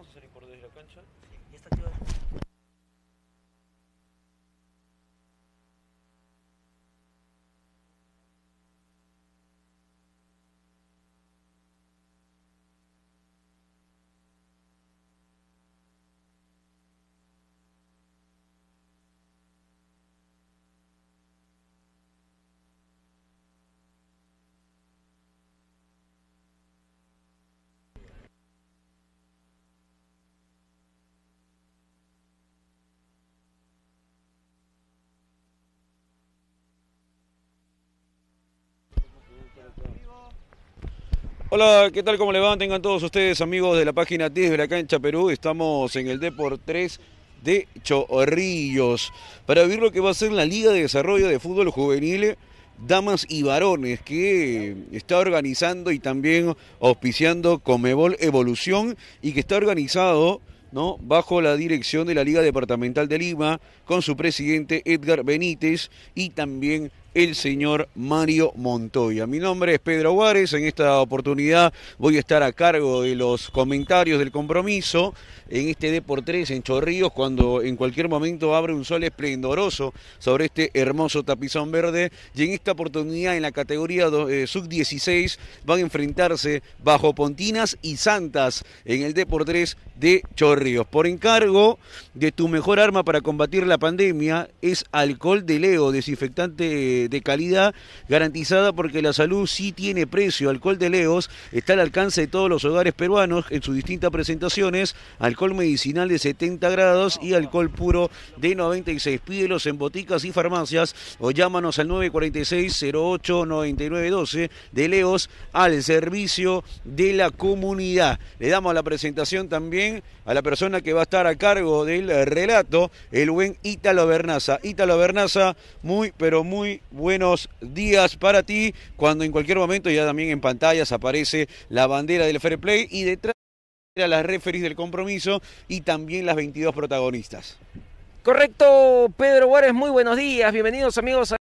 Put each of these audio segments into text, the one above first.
vamos a salir por desde la cancha. Sí. Y esta tío Hola, ¿qué tal? ¿Cómo le van? Tengan todos ustedes amigos de la página 10 de la cancha Perú. Estamos en el Depor 3 de Chorrillos para ver lo que va a ser la Liga de Desarrollo de Fútbol Juvenil Damas y Varones que está organizando y también auspiciando Comebol Evolución y que está organizado ¿no? bajo la dirección de la Liga Departamental de Lima con su presidente Edgar Benítez y también el señor Mario Montoya. Mi nombre es Pedro Juárez, en esta oportunidad voy a estar a cargo de los comentarios del compromiso en este D por 3 en Chorríos, cuando en cualquier momento abre un sol esplendoroso sobre este hermoso tapizón verde y en esta oportunidad en la categoría eh, sub-16 van a enfrentarse bajo Pontinas y Santas en el D por 3 de Chorríos. Por encargo de tu mejor arma para combatir la pandemia es alcohol de Leo, desinfectante de, calidad garantizada porque la salud sí tiene precio. Alcohol de Leos está al alcance de todos los hogares peruanos en sus distintas presentaciones. Alcohol medicinal de 70 grados y alcohol puro de 96. Pídelos en boticas y farmacias o llámanos al 946 089912 de Leos al servicio de la comunidad. Le damos la presentación también a la persona que va a estar a cargo del relato, el buen Ítalo Bernaza. Ítalo Bernaza, muy pero muy buenos días para ti, cuando en cualquier momento ya también en pantallas aparece la bandera del Fair Play y detrás a las referees del compromiso y también las 22 protagonistas. Correcto, Pedro Juárez, muy buenos días, bienvenidos amigos. A...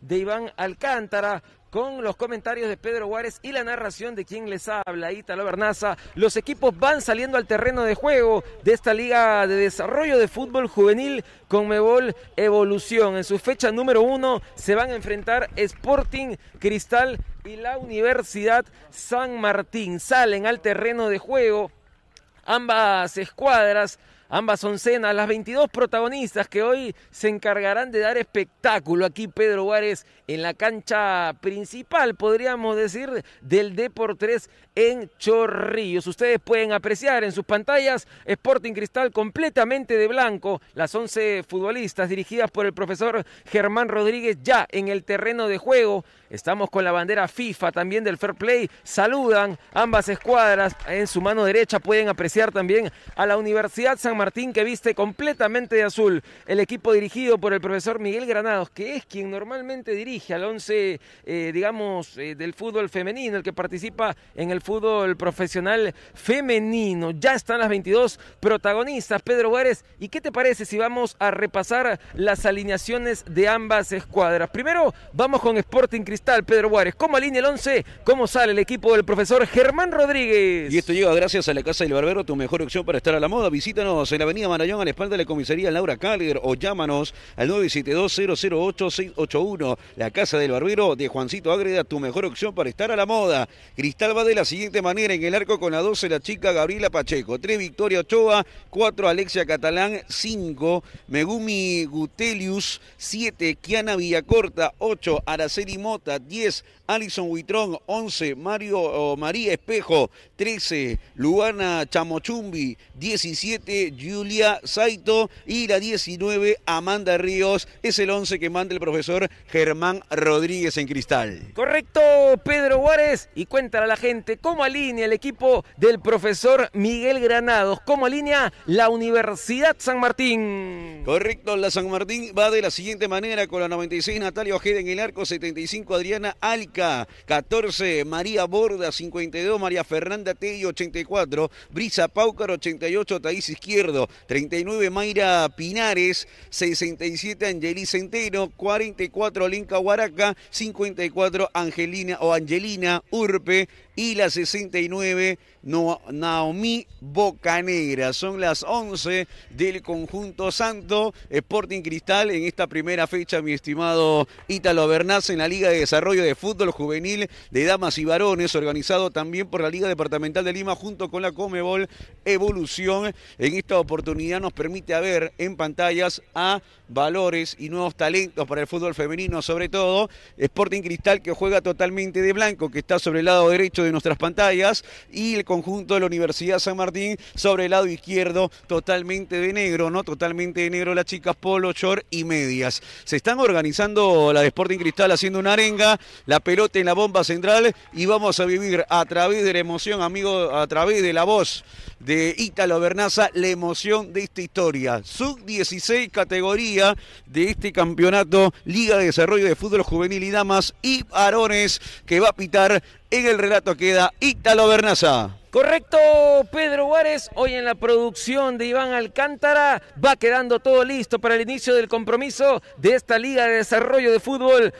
de Iván Alcántara, con los comentarios de Pedro Juárez y la narración de quien les habla, Italo Bernaza. Los equipos van saliendo al terreno de juego de esta Liga de Desarrollo de Fútbol Juvenil con Mebol Evolución. En su fecha número uno se van a enfrentar Sporting Cristal y la Universidad San Martín. Salen al terreno de juego ambas escuadras Ambas oncenas, las 22 protagonistas que hoy se encargarán de dar espectáculo aquí Pedro Juárez en la cancha principal, podríamos decir, del Deportes 3 en Chorrillos. Ustedes pueden apreciar en sus pantallas Sporting Cristal completamente de blanco, las 11 futbolistas dirigidas por el profesor Germán Rodríguez ya en el terreno de juego. Estamos con la bandera FIFA también del Fair Play. Saludan ambas escuadras. En su mano derecha pueden apreciar también a la Universidad San Martín que viste completamente de azul. El equipo dirigido por el profesor Miguel Granados, que es quien normalmente dirige al 11, eh, digamos, eh, del fútbol femenino, el que participa en el fútbol profesional femenino. Ya están las 22 protagonistas, Pedro Juárez. ¿Y qué te parece si vamos a repasar las alineaciones de ambas escuadras? Primero, vamos con Sporting Cristal, Pedro Juárez. ¿Cómo alinea el 11? ¿Cómo sale el equipo del profesor Germán Rodríguez? Y esto llega gracias a la Casa del Barbero, tu mejor opción para estar a la moda. Visítanos en la avenida Marañón a la espalda de la comisaría Laura Calder o llámanos al 972-008-681. La casa del barbero de Juancito Ágreda, tu mejor opción para estar a la moda. Cristal va de la siguiente manera en el arco con la 12 la chica Gabriela Pacheco, 3 Victoria Ochoa, 4 Alexia Catalán, 5 Megumi Gutelius, 7 Kiana Villacorta, 8 Araceli Mota, 10 Alison Huitrón, 11, Mario María Espejo, 13, Luana Chamochumbi, 17, Julia Saito y la 19, Amanda Ríos. Es el 11 que manda el profesor Germán Rodríguez en Cristal. Correcto, Pedro Juárez. Y cuéntale a la gente cómo alinea el equipo del profesor Miguel Granados, cómo alinea la Universidad San Martín. Correcto, la San Martín va de la siguiente manera con la 96 Natalia Ojeda en el arco, 75 Adriana Alca. 14, María Borda, 52, María Fernanda Tegui, 84, Brisa Paucar, 88, Taís Izquierdo, 39, Mayra Pinares, 67, Angelí Centeno, 44, Lenca Huaraca, 54, Angelina o Angelina Urpe y la 69, no Naomi Bocanegra. Son las 11 del conjunto santo Sporting Cristal en esta primera fecha, mi estimado Ítalo Bernaz, en la Liga de Desarrollo de Fútbol Juvenil de Damas y Varones, organizado también por la Liga Departamental de Lima junto con la Comebol Evolución. En esta oportunidad nos permite ver en pantallas a valores y nuevos talentos para el fútbol femenino, sobre todo. Sporting Cristal que juega totalmente de blanco, que está sobre el lado derecho de nuestras pantallas, y el conjunto de la Universidad San Martín sobre el lado izquierdo, totalmente de negro, ¿no? Totalmente de negro las chicas polo, short y medias. Se están organizando la de Sporting Cristal haciendo una arenga, la pelota en la bomba central y vamos a vivir a través de la emoción, amigo, a través de la voz de Ítalo Bernaza la emoción de esta historia. Sub-16 categoría de este campeonato Liga de Desarrollo de Fútbol Juvenil y Damas y Varones que va a pitar en el relato queda Ítalo Bernaza. Correcto, Pedro Juárez. Hoy en la producción de Iván Alcántara va quedando todo listo para el inicio del compromiso de esta Liga de Desarrollo de Fútbol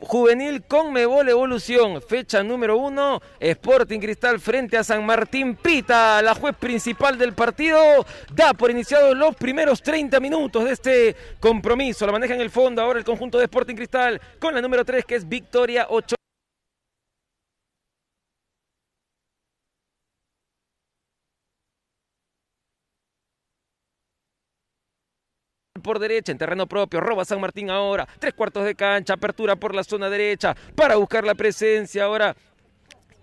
Juvenil con Mebol Evolución. Fecha número uno, Sporting Cristal frente a San Martín Pita. La juez principal del partido da por iniciados los primeros 30 minutos de este compromiso. La maneja en el fondo ahora el conjunto de Sporting Cristal con la número 3 que es Victoria 8. por derecha en terreno propio, roba San Martín ahora, tres cuartos de cancha, apertura por la zona derecha para buscar la presencia ahora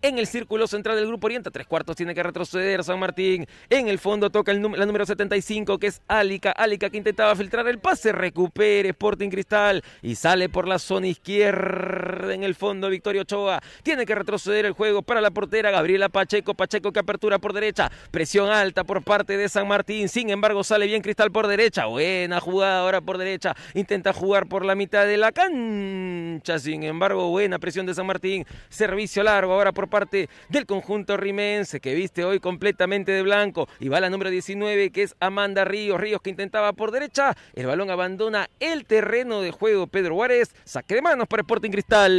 en el círculo central del Grupo orienta Tres cuartos tiene que retroceder San Martín. En el fondo toca el la número 75, que es Álica. Álica que intentaba filtrar el pase, recupere Sporting Cristal y sale por la zona izquierda. En el fondo, Victorio Ochoa tiene que retroceder el juego para la portera Gabriela Pacheco. Pacheco que apertura por derecha, presión alta por parte de San Martín. Sin embargo, sale bien Cristal por derecha. Buena jugada ahora por derecha. Intenta jugar por la mitad de la cancha. Sin embargo, buena presión de San Martín. Servicio largo ahora por parte del conjunto rimense que viste hoy completamente de blanco y va la número 19 que es Amanda Ríos. Ríos que intentaba por derecha, el balón abandona el terreno de juego. Pedro Juárez, saque de manos para Sporting Cristal.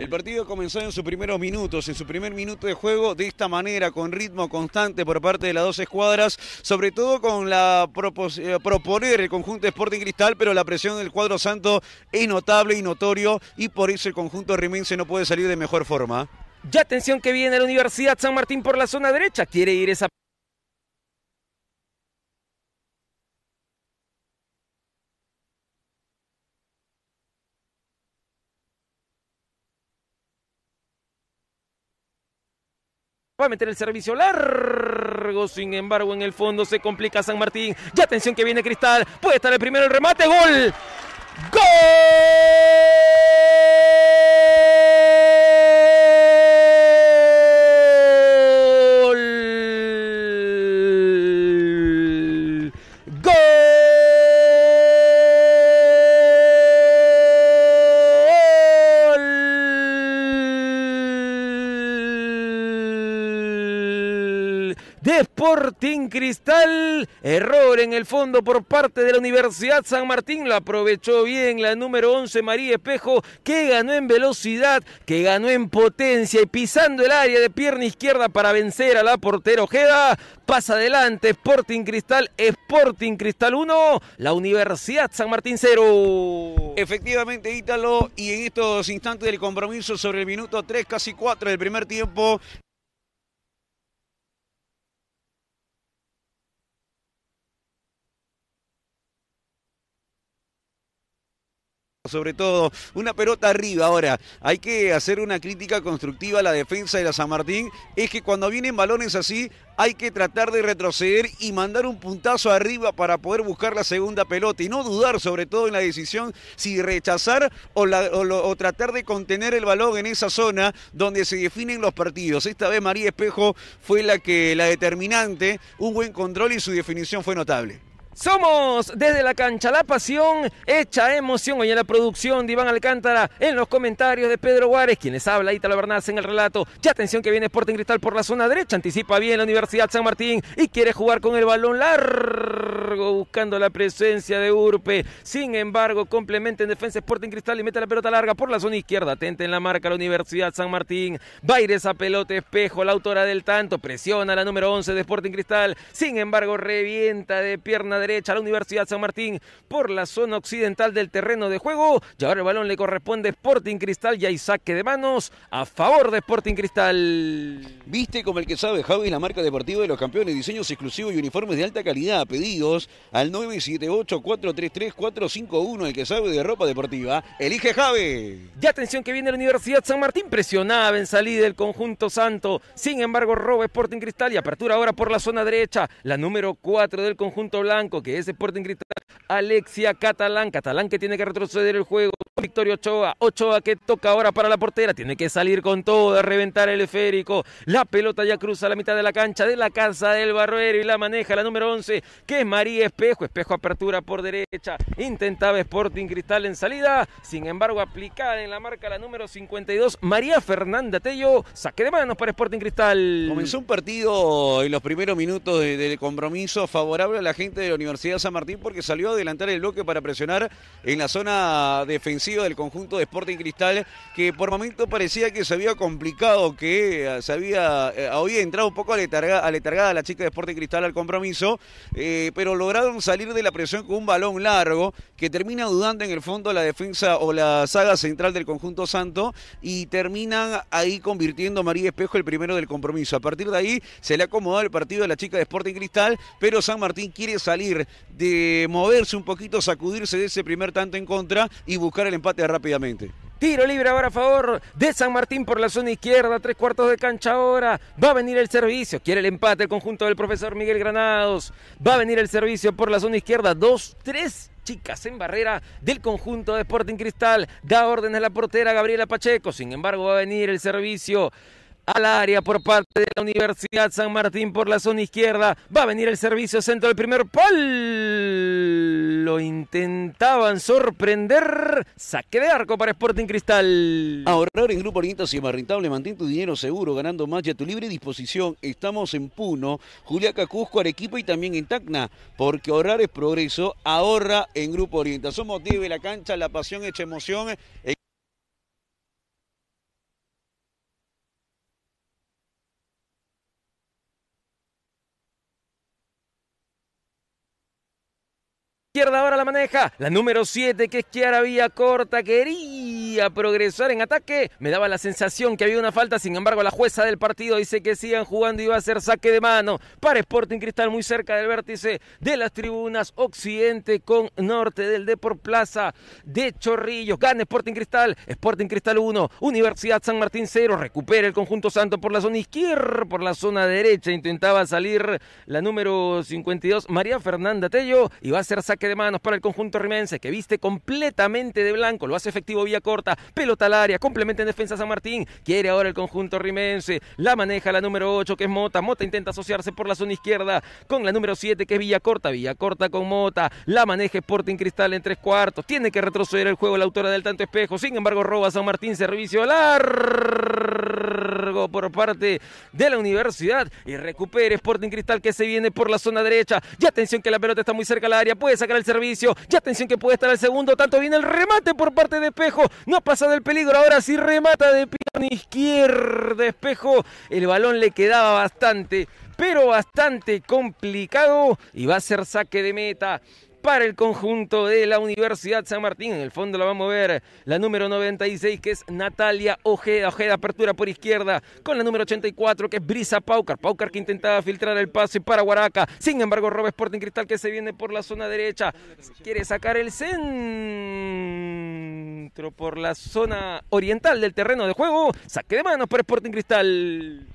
El partido comenzó en sus primeros minutos, en su primer minuto de juego de esta manera, con ritmo constante por parte de las dos escuadras, sobre todo con la eh, proponer el conjunto de Sporting Cristal, pero la presión del cuadro santo es notable y notorio y por eso el conjunto rimense no puede salir de mejor forma. Ya atención que viene la Universidad San Martín por la zona derecha. Quiere ir esa... Va a meter el servicio largo. Sin embargo, en el fondo se complica San Martín. Ya atención que viene Cristal. Puede estar el primero el remate. Gol. Gol. Sporting Cristal. Error en el fondo por parte de la Universidad San Martín. La aprovechó bien la número 11 María Espejo, que ganó en velocidad, que ganó en potencia y pisando el área de pierna izquierda para vencer a la portera Ojeda. Pasa adelante Sporting Cristal, Sporting Cristal 1, la Universidad San Martín 0. Efectivamente, Ítalo, y en estos instantes del compromiso sobre el minuto 3, casi 4 del primer tiempo, sobre todo, una pelota arriba. Ahora, hay que hacer una crítica constructiva a la defensa de la San Martín. Es que cuando vienen balones así, hay que tratar de retroceder y mandar un puntazo arriba para poder buscar la segunda pelota y no dudar sobre todo en la decisión si rechazar o, tratar de contener el balón en esa zona donde se definen los partidos. Esta vez María Espejo fue la que la determinante, un buen control y su definición fue notable. Somos desde la cancha la pasión hecha emoción. Hoy en la producción de Iván Alcántara, en los comentarios de Pedro Juárez, quienes habla Italo Bernaz en el relato. Ya atención que viene Sporting Cristal por la zona derecha, anticipa bien la Universidad San Martín y quiere jugar con el balón largo, buscando la presencia de Urpe. Sin embargo, complementa en defensa Sporting Cristal y mete la pelota larga por la zona izquierda. Atenta en la marca la Universidad San Martín. Baires a pelota espejo, la autora del tanto. Presiona la número 11 de Sporting Cristal. Sin embargo, revienta de pierna derecha a la Universidad San Martín por la zona occidental del terreno de juego. Y ahora el balón le corresponde a Sporting Cristal y hay saque de manos a favor de Sporting Cristal. Viste como el que sabe Javi la marca deportiva de los campeones, diseños exclusivos y uniformes de alta calidad. Pedidos al 978-433-451. El que sabe de ropa deportiva, elige Javi. Y atención que viene la Universidad San Martín presionada en salir del conjunto santo. Sin embargo, roba Sporting Cristal y apertura ahora por la zona derecha. La número 4 del conjunto blanco que es Sporting Cristal, Alexia Catalán. Catalán que tiene que retroceder el juego. Victorio Ochoa. Ochoa que toca ahora para la portera. Tiene que salir con todo, reventar el esférico. La pelota ya cruza la mitad de la cancha de la casa del Barrero y la maneja la número 11, que es María Espejo. Espejo apertura por derecha. Intentaba Sporting Cristal en salida. Sin embargo, aplicada en la marca la número 52, María Fernanda Tello. Saque de manos para Sporting Cristal. Comenzó un partido en los primeros minutos del compromiso favorable a la gente de los Universidad San Martín porque salió a adelantar el bloque para presionar en la zona defensiva del conjunto de Sporting Cristal, que por momento parecía que se había complicado, que eh, se había, eh, había entrado un poco aletargada, aletargada la chica de Sporting Cristal al compromiso, eh, pero lograron salir de la presión con un balón largo que termina dudando en el fondo la defensa o la saga central del conjunto santo y terminan ahí convirtiendo a María Espejo el primero del compromiso. A partir de ahí se le ha acomodado el partido a la chica de Sporting Cristal, pero San Martín quiere salir de moverse un poquito, sacudirse de ese primer tanto en contra y buscar el empate rápidamente. Tiro libre ahora a favor de San Martín por la zona izquierda, tres cuartos de cancha ahora. Va a venir el servicio, quiere el empate el conjunto del profesor Miguel Granados. Va a venir el servicio por la zona izquierda, dos, tres chicas en barrera del conjunto de Sporting Cristal. Da órdenes la portera Gabriela Pacheco. Sin embargo, va a venir el servicio al área por parte de la Universidad San Martín por la zona izquierda. Va a venir el servicio centro del primer pal. Lo intentaban sorprender. Saque de arco para Sporting Cristal. Ahorrar en Grupo Orienta más rentable. Mantén tu dinero seguro ganando más y a tu libre disposición. Estamos en Puno, Juliaca, Cusco, Arequipa y también en Tacna. Porque ahorrar es progreso. Ahorra en Grupo Orienta. Somos de la cancha, la pasión hecha emoción. izquierda ahora la maneja. La número 7 que es ahora Vía Corta quería progresar en ataque. Me daba la sensación que había una falta. Sin embargo, la jueza del partido dice que sigan jugando y va a ser saque de mano para Sporting Cristal muy cerca del vértice de las tribunas occidente con norte del Deport Plaza de Chorrillos. Gana Sporting Cristal. Sporting Cristal 1, Universidad San Martín 0. Recupera el conjunto santo por la zona izquierda, por la zona derecha. Intentaba salir la número 52, María Fernanda Tello, y va a ser saque de manos para el conjunto rimense que viste completamente de blanco, lo hace efectivo vía corta, pelota al área, complementa en defensa San Martín, quiere ahora el conjunto rimense, la maneja la número 8 que es Mota, Mota intenta asociarse por la zona izquierda con la número 7 que es Villa Corta, Villa Corta con Mota, la maneja Sporting Cristal en tres cuartos, tiene que retroceder el juego la autora del tanto espejo, sin embargo roba San Martín servicio largo por parte de la universidad y recupera Sporting Cristal que se viene por la zona derecha, y atención que la pelota está muy cerca al área, puede sacar el servicio. Ya atención que puede estar al segundo. Tanto viene el remate por parte de Espejo. No ha pasado el peligro. Ahora sí remata de pierna izquierda. Espejo. El balón le quedaba bastante pero bastante complicado y va a ser saque de meta para el conjunto de la Universidad San Martín. En el fondo la vamos a ver. la número 96, que es Natalia Ojeda. Ojeda, apertura por izquierda, con la número 84, que es Brisa Paucar. Paucar que intentaba filtrar el pase para Guaraca. Sin embargo, Rob Sporting Cristal que se viene por la zona derecha. Quiere sacar el centro por la zona oriental del terreno de juego. Saque de manos para Sporting Cristal.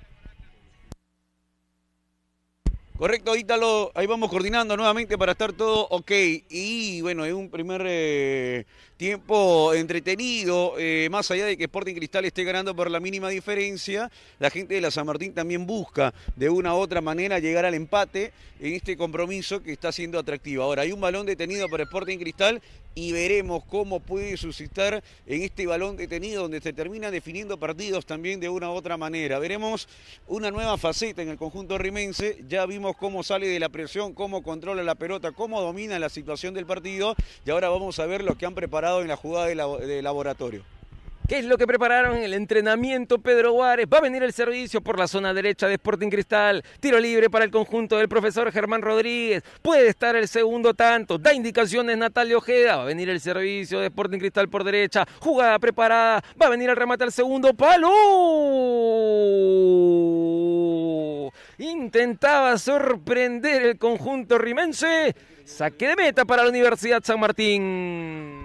Correcto, Ítalo, ahí vamos coordinando nuevamente para estar todo ok. Y bueno, hay un primer eh, tiempo entretenido, eh, más allá de que Sporting Cristal esté ganando por la mínima diferencia, la gente de la San Martín también busca de una u otra manera llegar al empate en este compromiso que está siendo atractivo. Ahora, hay un balón detenido por Sporting Cristal y veremos cómo puede suscitar en este balón detenido donde se termina definiendo partidos también de una u otra manera. Veremos una nueva faceta en el conjunto rimense, ya vimos cómo sale de la presión, cómo controla la pelota, cómo domina la situación del partido y ahora vamos a ver lo que han preparado en la jugada de, laboratorio. ¿Qué es lo que prepararon en el entrenamiento Pedro Juárez? Va a venir el servicio por la zona derecha de Sporting Cristal. Tiro libre para el conjunto del profesor Germán Rodríguez. Puede estar el segundo tanto. Da indicaciones Natalia Ojeda. Va a venir el servicio de Sporting Cristal por derecha. Jugada preparada. Va a venir el remate al segundo palo. Intentaba sorprender el conjunto rimense. Saque de meta para la Universidad San Martín.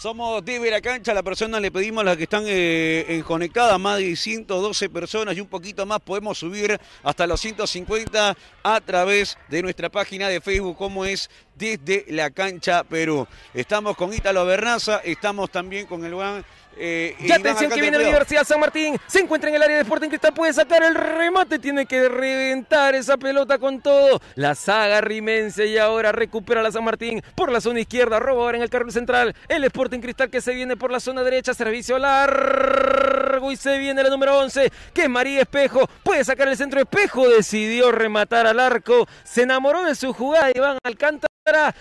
Somos desde La Cancha, la persona le pedimos a las que están eh, conectadas, más de 112 personas y un poquito más podemos subir hasta los 150 a través de nuestra página de Facebook, como es desde La Cancha Perú. Estamos con Ítalo Bernaza, estamos también con el Juan eh, y atención que viene la Universidad San Martín. Se encuentra en el área de Sporting Cristal. Puede sacar el remate. Tiene que reventar esa pelota con todo. La saga rimense y ahora recupera la San Martín por la zona izquierda. Roba ahora en el carril central. El Sporting Cristal que se viene por la zona derecha. Servicio largo y se viene la número 11 que es María Espejo. Puede sacar el centro. Espejo decidió rematar al arco. Se enamoró de su jugada. Iván Alcántara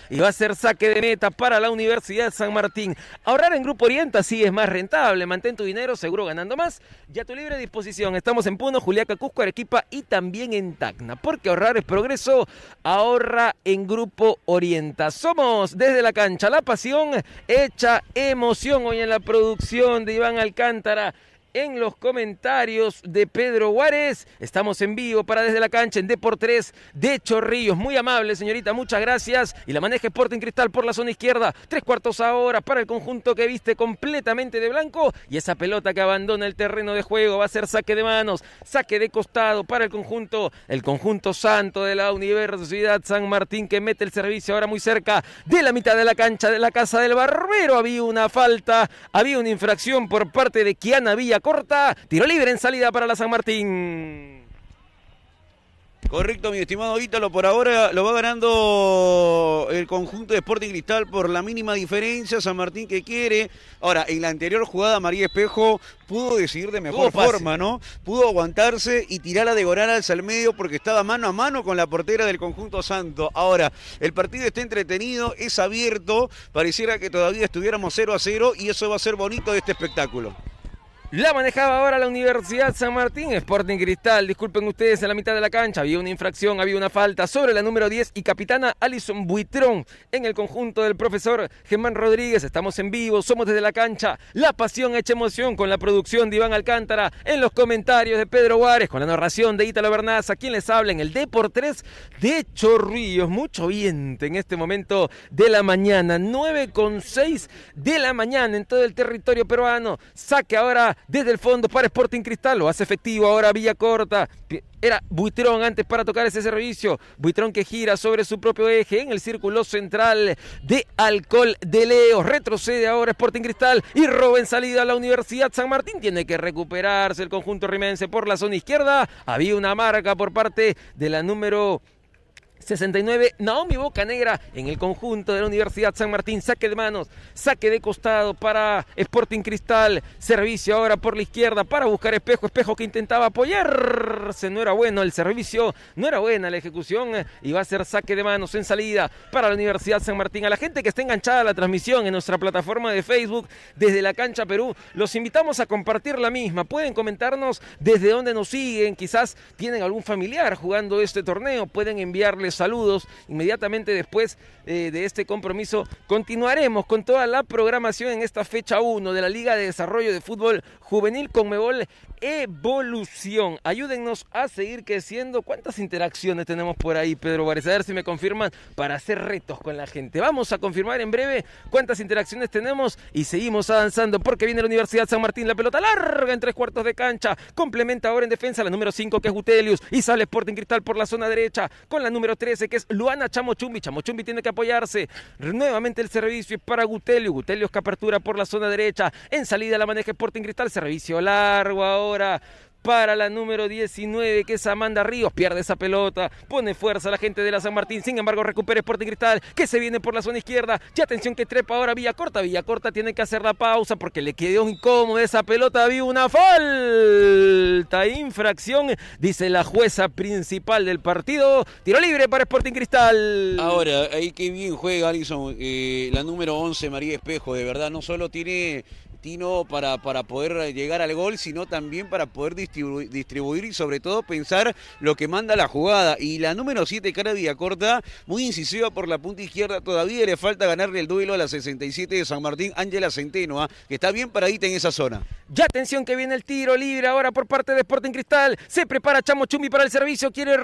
y va a ser saque de meta para la Universidad San Martín. Ahorrar en Grupo Orienta sí es más rentable. Mantén tu dinero seguro ganando más. Ya tu libre disposición. Estamos en Puno, Juliaca, Cusco, Arequipa y también en Tacna. Porque ahorrar es progreso. Ahorra en Grupo Orienta. Somos desde la cancha la pasión hecha emoción. Hoy en la producción de Iván Alcántara en los comentarios de Pedro Juárez. Estamos en vivo para desde la cancha en Deportes de Chorrillos. Muy amable, señorita, muchas gracias. Y la maneja Sporting Cristal por la zona izquierda. Tres cuartos ahora para el conjunto que viste completamente de blanco. Y esa pelota que abandona el terreno de juego va a ser saque de manos, saque de costado para el conjunto, el conjunto santo de la Universidad San Martín que mete el servicio ahora muy cerca de la mitad de la cancha de la casa del barbero. Había una falta, había una infracción por parte de Kiana Villa corta, tiro libre en salida para la San Martín. Correcto, mi estimado Ítalo. Por ahora lo va ganando el conjunto de Sporting Cristal por la mínima diferencia. San Martín que quiere. Ahora, en la anterior jugada, María Espejo pudo decidir de mejor forma, ¿no? Pudo aguantarse y tirar a degorar al el medio porque estaba mano a mano con la portera del conjunto santo. Ahora, el partido está entretenido, es abierto. Pareciera que todavía estuviéramos 0 a 0 y eso va a ser bonito de este espectáculo. La manejaba ahora la Universidad San Martín, Sporting Cristal. Disculpen ustedes, en la mitad de la cancha había una infracción, había una falta sobre la número 10 y capitana Alison Buitrón en el conjunto del profesor Germán Rodríguez. Estamos en vivo, somos desde la cancha. La pasión hecha emoción con la producción de Iván Alcántara, en los comentarios de Pedro Juárez, con la narración de Ítalo Bernaza, quien les habla en el D 3 de Chorrillos. Mucho viento en este momento de la mañana, 9 con de la mañana en todo el territorio peruano. Saque ahora desde el fondo para Sporting Cristal. Lo hace efectivo ahora Villa Corta. Era Buitrón antes para tocar ese servicio. Buitrón que gira sobre su propio eje en el círculo central de Alcohol de Leo. Retrocede ahora Sporting Cristal y roba salida a la Universidad San Martín. Tiene que recuperarse el conjunto rimense por la zona izquierda. Había una marca por parte de la número 69. Naomi Boca Negra en el conjunto de la Universidad San Martín. Saque de manos, saque de costado para Sporting Cristal. Servicio ahora por la izquierda para buscar Espejo. Espejo que intentaba apoyarse. No era bueno el servicio, no era buena la ejecución. Y va a ser saque de manos en salida para la Universidad San Martín. A la gente que está enganchada a la transmisión en nuestra plataforma de Facebook desde la cancha Perú, los invitamos a compartir la misma. Pueden comentarnos desde dónde nos siguen. Quizás tienen algún familiar jugando este torneo. Pueden enviarles saludos. Inmediatamente después eh, de este compromiso continuaremos con toda la programación en esta fecha 1 de la Liga de Desarrollo de Fútbol Juvenil con Mebol evolución. Ayúdennos a seguir creciendo. ¿Cuántas interacciones tenemos por ahí, Pedro Guárez? A ver si me confirman para hacer retos con la gente. Vamos a confirmar en breve cuántas interacciones tenemos y seguimos avanzando porque viene la Universidad San Martín. La pelota larga en tres cuartos de cancha. Complementa ahora en defensa la número 5 que es Gutelius y sale Sporting Cristal por la zona derecha con la número 13 que es Luana Chamochumbi. Chamochumbi tiene que apoyarse. Nuevamente el servicio es para Gutelius. Gutelius que apertura por la zona derecha. En salida la maneja Sporting Cristal. Servicio largo ahora ahora para la número 19, que es Amanda Ríos. Pierde esa pelota, pone fuerza la gente de la San Martín. Sin embargo, recupera Sporting Cristal, que se viene por la zona izquierda. Y atención que trepa ahora Villacorta. Corta. Villa Corta tiene que hacer la pausa porque le quedó incómoda esa pelota. Había una falta, infracción, dice la jueza principal del partido. Tiro libre para Sporting Cristal. Ahora, ahí que bien juega Alison, eh, la número 11, María Espejo. De verdad, no solo tiene para, para poder llegar al gol, sino también para poder distribuir, y sobre todo pensar lo que manda la jugada. Y la número 7, Cara corta, muy incisiva por la punta izquierda, todavía le falta ganarle el duelo a la 67 de San Martín, Ángela Centenoa, ¿ah? que está bien paradita en esa zona. Ya atención que viene el tiro libre ahora por parte de Sporting Cristal, se prepara Chamo Chumi para el servicio, quiere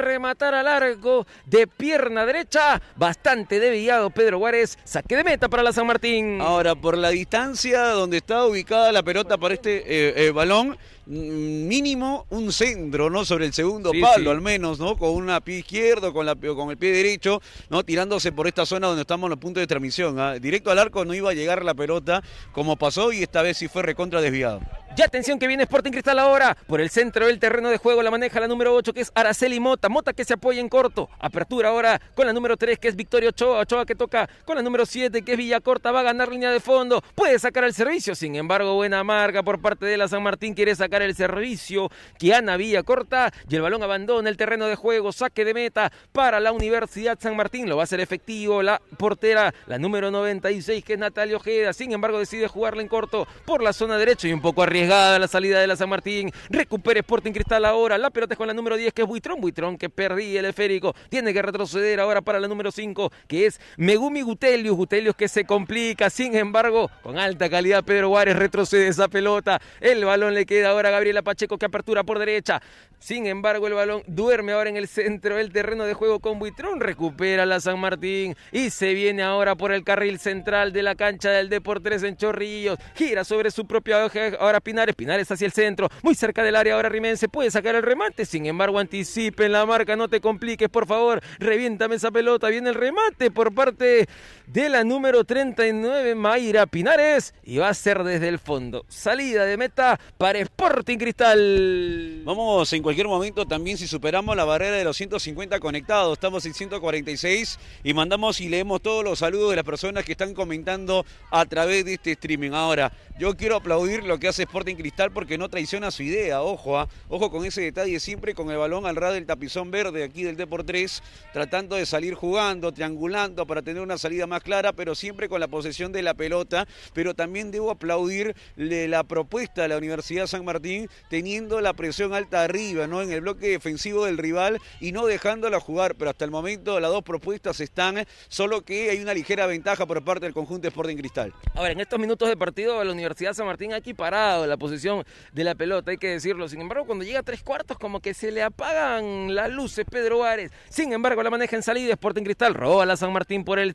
rematar a largo de pierna derecha. Bastante desviado Pedro Juárez. Saque de meta para la San Martín. Ahora, por la distancia donde está ubicada la pelota para este eh, eh, balón, Mm, mínimo un centro, ¿no? Sobre el segundo palo, al menos, ¿no? Con una pie izquierdo, con, la, con el pie derecho, ¿no? Tirándose por esta zona donde estamos en los puntos de transmisión. ¿ah? Directo al arco no iba a llegar la pelota como pasó y esta vez sí fue recontra desviado. Ya atención que viene Sporting Cristal ahora. Por el centro del terreno de juego la maneja la número 8 que es Araceli Mota. Mota que se apoya en corto. Apertura ahora con la número 3 que es victorio Ochoa. Ochoa que toca con la número 7 que es Villacorta. Va a ganar línea de fondo. Puede sacar el servicio. Sin embargo, buena marca por parte de la San Martín. Quiere sacar el servicio que Ana Villa corta y el balón abandona el terreno de juego, saque de meta para la Universidad San Martín, lo va a hacer efectivo la portera, la número 96 que es Natalia Ojeda, sin embargo decide jugarla en corto por la zona derecha y un poco arriesgada la salida de la San Martín, recupera Sporting Cristal ahora, la pelota es con la número 10 que es Buitrón, Buitrón que perdía el esférico, tiene que retroceder ahora para la número 5 que es Megumi Gutelius, Gutelius que se complica, sin embargo con alta calidad Pedro Juárez retrocede esa pelota, el balón le queda ahora ahora Gabriela Pacheco que apertura por derecha. Sin embargo, el balón duerme ahora en el centro del terreno de juego con Buitrón. Recupera la San Martín y se viene ahora por el carril central de la cancha del Deportes en Chorrillos. Gira sobre su propia hoja. Ahora Pinares. Pinares hacia el centro. Muy cerca del área ahora Rimense. Puede sacar el remate. Sin embargo, anticipen la marca. No te compliques, por favor. Reviéntame esa pelota. Viene el remate por parte de la número 39, Mayra Pinares. Y va a ser desde el fondo. Salida de meta para Sport. Sporting Cristal. Vamos en cualquier momento también si superamos la barrera de los 150 conectados. Estamos en 146 y mandamos y leemos todos los saludos de las personas que están comentando a través de este streaming. Ahora, yo quiero aplaudir lo que hace Sporting Cristal porque no traiciona su idea. Ojo, ¿ah? ojo con ese detalle siempre con el balón al ras del tapizón verde aquí del por 3, tratando de salir jugando, triangulando para tener una salida más clara, pero siempre con la posesión de la pelota. Pero también debo aplaudir la propuesta de la Universidad San Martín teniendo la presión alta arriba, ¿no? En el bloque defensivo del rival y no dejándola jugar. Pero hasta el momento las dos propuestas están, solo que hay una ligera ventaja por parte del conjunto de Sporting Cristal. ver, en estos minutos de partido, la Universidad San Martín ha equiparado la posición de la pelota, hay que decirlo. Sin embargo, cuando llega a tres cuartos, como que se le apagan las luces, Pedro Ares. Sin embargo, la maneja en salida Sporting Cristal, roba la San Martín por el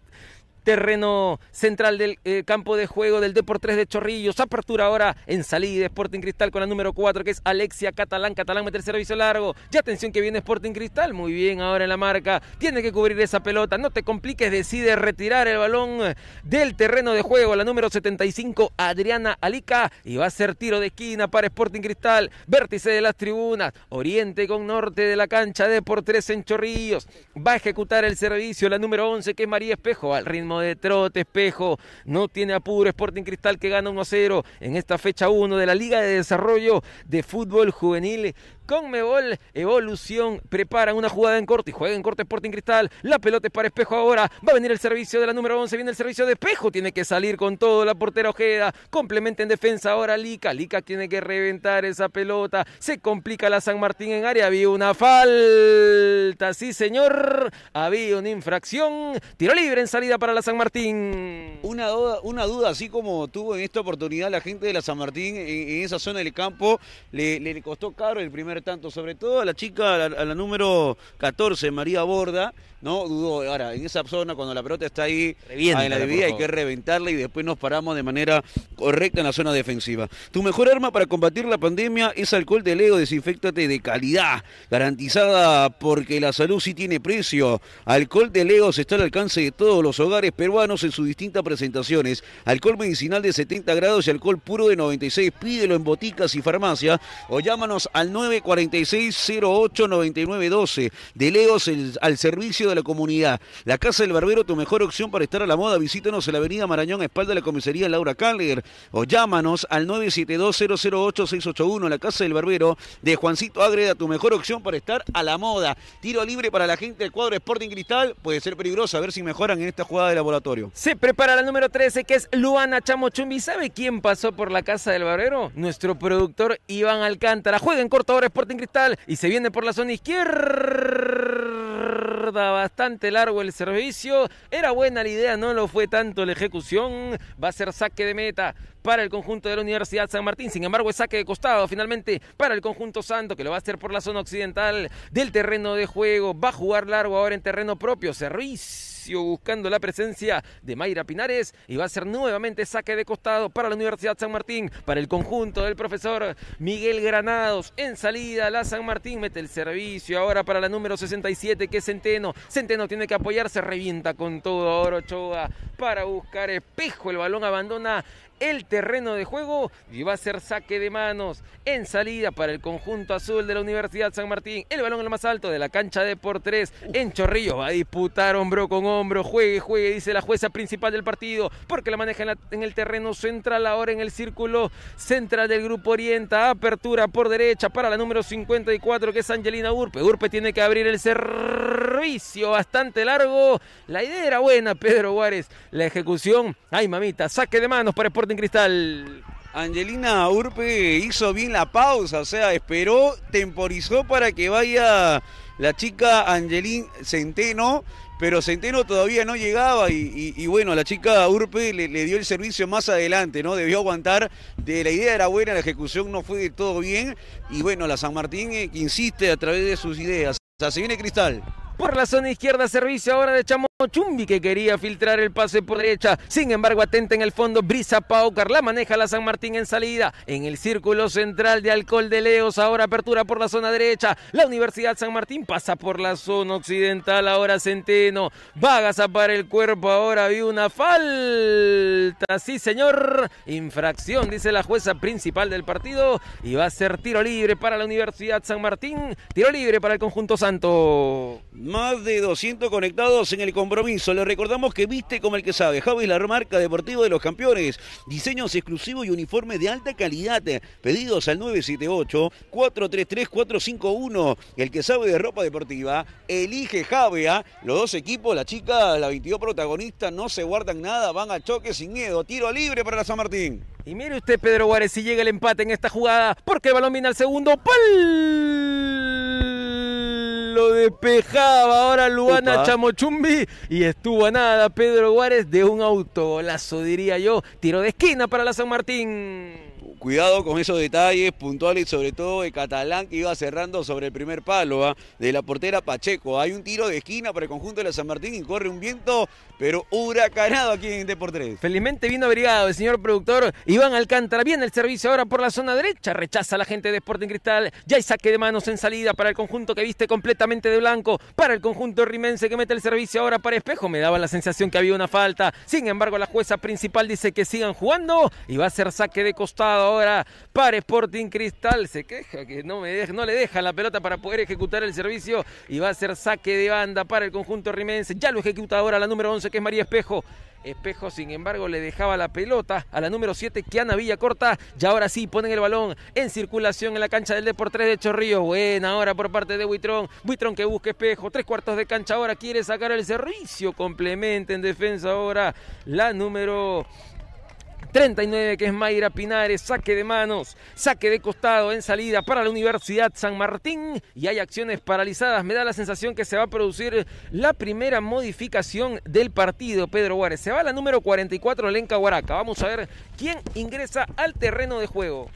terreno central del eh, campo de juego del Deportes 3 de Chorrillos. Apertura ahora en salida Sporting Cristal con la número 4 que es Alexia Catalán. Catalán mete servicio largo. Ya atención que viene Sporting Cristal. Muy bien ahora en la marca. Tiene que cubrir esa pelota. No te compliques. Decide retirar el balón eh, del terreno de juego. La número 75 Adriana Alica. Y va a ser tiro de esquina para Sporting Cristal. Vértice de las tribunas. Oriente con norte de la cancha. Deport 3 en Chorrillos. Va a ejecutar el servicio la número 11 que es María Espejo al ritmo de trote, espejo, no tiene apuro, Sporting Cristal que gana 1 a 0 en esta fecha 1 de la Liga de Desarrollo de Fútbol Juvenil Conmebol Evolución prepara una jugada en corte y juega en corte Sporting Cristal. La pelota es para Espejo ahora. Va a venir el servicio de la número 11. Viene el servicio de Espejo. Tiene que salir con todo. La portera Ojeda complementa en defensa ahora Lica. Lica tiene que reventar esa pelota. Se complica la San Martín en área. Había una falta. Sí, señor. Había una infracción. Tiro libre en salida para la San Martín. Una duda, una duda así como tuvo en esta oportunidad la gente de la San Martín en, en esa zona del campo. Le, le costó caro el primer tanto, sobre todo a la chica, a la, número 14, María Borda, ¿no? Dudó, ahora, en esa zona, cuando la pelota está ahí, en la hay que reventarla y después nos paramos de manera correcta en la zona defensiva. Tu mejor arma para combatir la pandemia es alcohol de Leo, desinfectate de calidad, garantizada porque la salud sí tiene precio. Alcohol de Leo está al alcance de todos los hogares peruanos en sus distintas presentaciones. Alcohol medicinal de 70 grados y alcohol puro de 96. Pídelo en boticas y farmacias, o llámanos al 9 46089912 de Leos al servicio de la comunidad. La Casa del Barbero, tu mejor opción para estar a la moda. Visítanos en la Avenida Marañón, espalda de la comisaría Laura Caller. O llámanos al 972-008-681. La Casa del Barbero de Juancito Agreda, tu mejor opción para estar a la moda. Tiro libre para la gente del cuadro Sporting Cristal. Puede ser peligroso, a ver si mejoran en esta jugada de laboratorio. Se prepara la número 13, que es Luana Chamochumbi. ¿Sabe quién pasó por la Casa del Barbero? Nuestro productor Iván Alcántara. Juega en corta ahora en Cristal y se viene por la zona izquierda. Bastante largo el servicio. Era buena la idea, no lo fue tanto la ejecución. Va a ser saque de meta para el conjunto de la Universidad San Martín. Sin embargo, es saque de costado finalmente para el conjunto Santo, que lo va a hacer por la zona occidental del terreno de juego. Va a jugar largo ahora en terreno propio. Servicio buscando la presencia de Mayra Pinares y va a ser nuevamente saque de costado para la Universidad San Martín, para el conjunto del profesor Miguel Granados. En salida, la San Martín mete el servicio ahora para la número 67 que es Centeno. Centeno tiene que apoyarse, revienta con todo ahora Ochoa para buscar espejo. El balón abandona el terreno de juego y va a ser saque de manos en salida para el conjunto azul de la Universidad San Martín. El balón en lo más alto de la cancha de por tres en Chorrillo. Va a disputar hombro con hombro. Juegue, juegue, dice la jueza principal del partido, porque la maneja en, el terreno central, ahora en el círculo central del grupo Orienta. Apertura por derecha para la número 54 que es Angelina Urpe. Urpe tiene que abrir el cerro servicio bastante largo. La idea era buena, Pedro Juárez. La ejecución, ay mamita, saque de manos para Sporting Cristal. Angelina Urpe hizo bien la pausa, o sea, esperó, temporizó para que vaya la chica Angelín Centeno, pero Centeno todavía no llegaba y, bueno, la chica Urpe le, dio el servicio más adelante, ¿no? Debió aguantar, de, la idea era buena, la ejecución no fue de todo bien y bueno, la San Martín eh, insiste a través de sus ideas. O sea, se viene Cristal por la zona izquierda, servicio ahora de Chamo. Chumbi que quería filtrar el pase por derecha, sin embargo atenta en el fondo Brisa Paucar, la maneja la San Martín en salida, en el círculo central de Alcohol de Leos, ahora apertura por la zona derecha, la Universidad San Martín pasa por la zona occidental, ahora Centeno, Vagas a para el cuerpo, ahora vi una falta, sí señor, infracción dice la jueza principal del partido y va a ser tiro libre para la Universidad San Martín, tiro libre para el conjunto santo. Más de 200 conectados en el conjunto compromiso. Le recordamos que viste como el que sabe. Javi, la marca deportiva de los campeones. Diseños exclusivos y uniformes de alta calidad. Pedidos al 978-433-451. El que sabe de ropa deportiva, elige Javea. ¿ah? Los dos equipos, la chica, la 22 protagonista, no se guardan nada, van a choque sin miedo. Tiro libre para la San Martín. Y mire usted, Pedro Guárez, si llega el empate en esta jugada, porque el balón viene al segundo. ¡Pal! lo despejaba ahora Luana Chamochumbi y estuvo a nada Pedro Guárez de un autogolazo, diría yo. Tiro de esquina para la San Martín cuidado con esos detalles puntuales, sobre todo de Catalán, que iba cerrando sobre el primer palo ¿ah? de la portera Pacheco. Hay un tiro de esquina para el conjunto de la San Martín y corre un viento, pero huracanado aquí en Deportes. Felizmente vino abrigado el señor productor Iván Alcántara. Bien el servicio ahora por la zona derecha, rechaza la gente de Sporting Cristal. Ya hay saque de manos en salida para el conjunto que viste completamente de blanco, para el conjunto rimense que mete el servicio ahora para Espejo. Me daba la sensación que había una falta. Sin embargo, la jueza principal dice que sigan jugando y va a ser saque de costado ahora para Sporting Cristal. Se queja que no, me no le deja la pelota para poder ejecutar el servicio y va a ser saque de banda para el conjunto rimense. Ya lo ejecuta ahora la número 11 que es María Espejo. Espejo, sin embargo, le dejaba la pelota a la número 7, que Villa corta. Y ahora sí, ponen el balón en circulación en la cancha del Deportes de Chorrillo. Buena ahora por parte de Buitrón. Buitrón que busca espejo. Tres cuartos de cancha ahora quiere sacar el servicio. Complementa en defensa ahora la número 39 que es Mayra Pinares, saque de manos, saque de costado en salida para la Universidad San Martín y hay acciones paralizadas. Me da la sensación que se va a producir la primera modificación del partido, Pedro Juárez. Se va la número 44, Lenca Huaraca. Vamos a ver quién ingresa al terreno de juego.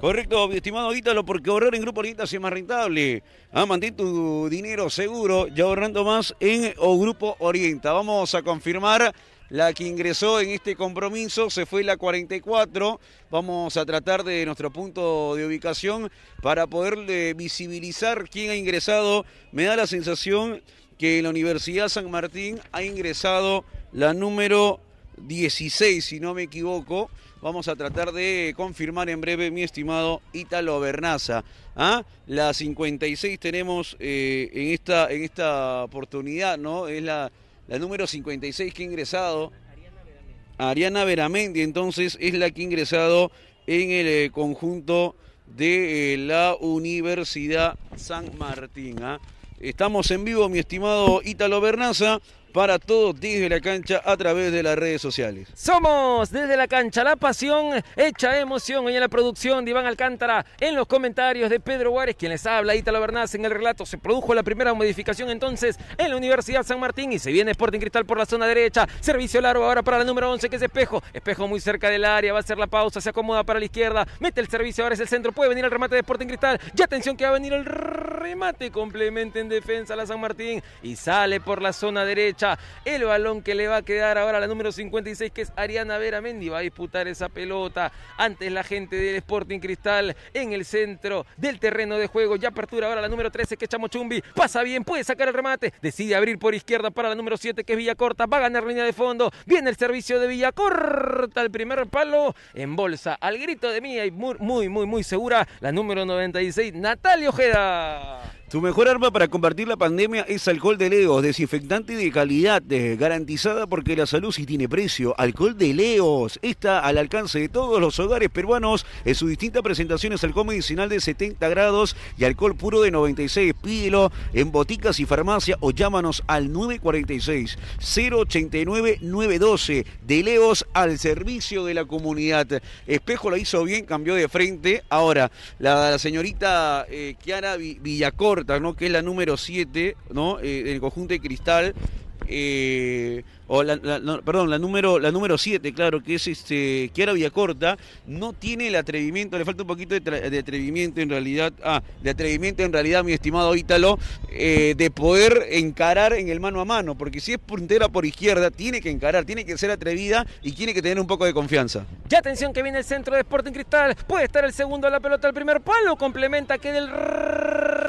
Correcto, estimado Ítalo, porque ahorrar en Grupo Orienta es más rentable. Ah, mantén tu dinero seguro ya ahorrando más en o Grupo Orienta. Vamos a confirmar la que ingresó en este compromiso, se fue la 44. Vamos a tratar de nuestro punto de ubicación para poder eh, visibilizar quién ha ingresado. Me da la sensación que la Universidad San Martín ha ingresado la número 16, si no me equivoco. Vamos a tratar de confirmar en breve, mi estimado Ítalo Bernaza. ¿Ah? La 56 tenemos eh, en, esta, en esta oportunidad, ¿no? Es la la número 56 que ha ingresado, Ariana Veramendi, entonces es la que ha ingresado en el eh, conjunto de eh, la Universidad San Martín. ¿ah? Estamos en vivo, mi estimado Ítalo Bernaza para todos desde la cancha a través de las redes sociales. Somos desde la cancha, la pasión hecha emoción. Hoy en la producción de Iván Alcántara, en los comentarios de Pedro Juárez, quien les habla, Ítalo Bernaz en el relato. Se produjo la primera modificación entonces en la Universidad San Martín y se viene Sporting Cristal por la zona derecha. Servicio largo ahora para la número 11 que es Espejo. Espejo muy cerca del área, va a hacer la pausa, se acomoda para la izquierda, mete el servicio, ahora es el centro, puede venir el remate de Sporting Cristal. Y atención que va a venir el remate, complementa en defensa la San Martín y sale por la zona derecha el balón que le va a quedar ahora a la número 56, que es Ariana Veramendi. Va a disputar esa pelota. Antes la gente del Sporting Cristal en el centro del terreno de juego. Ya apertura ahora la número 13, que es Chamochumbi. Pasa bien, puede sacar el remate. Decide abrir por izquierda para la número 7, que es Villacorta. Va a ganar línea de fondo. Viene el servicio de Villacorta. El primer palo en bolsa. Al grito de mía y muy, muy, muy segura la número 96, Natalia Ojeda. Su mejor arma para combatir la pandemia es alcohol de Leos, desinfectante de calidad, garantizada porque la salud sí tiene precio. Alcohol de Leos está al alcance de todos los hogares peruanos en distinta presentación presentaciones. Alcohol medicinal de 70 grados y alcohol puro de 96. Pídelo en boticas y farmacia o llámanos al 946-089-912. De Leos al servicio de la comunidad. Espejo la hizo bien, cambió de frente. Ahora, la, señorita eh, Kiara Villacor que es la número 7, ¿no? Eh, el conjunto de cristal. Eh, o perdón, la número la número 7, claro, que es este Kiara corta no tiene el atrevimiento, le falta un poquito de, atrevimiento en realidad, ah, de atrevimiento en realidad, mi estimado Ítalo, eh, de poder encarar en el mano a mano, porque si es puntera por izquierda, tiene que encarar, tiene que ser atrevida y tiene que tener un poco de confianza. Ya atención que viene el centro de Sporting Cristal, puede estar el segundo a la pelota, el primer palo, complementa que del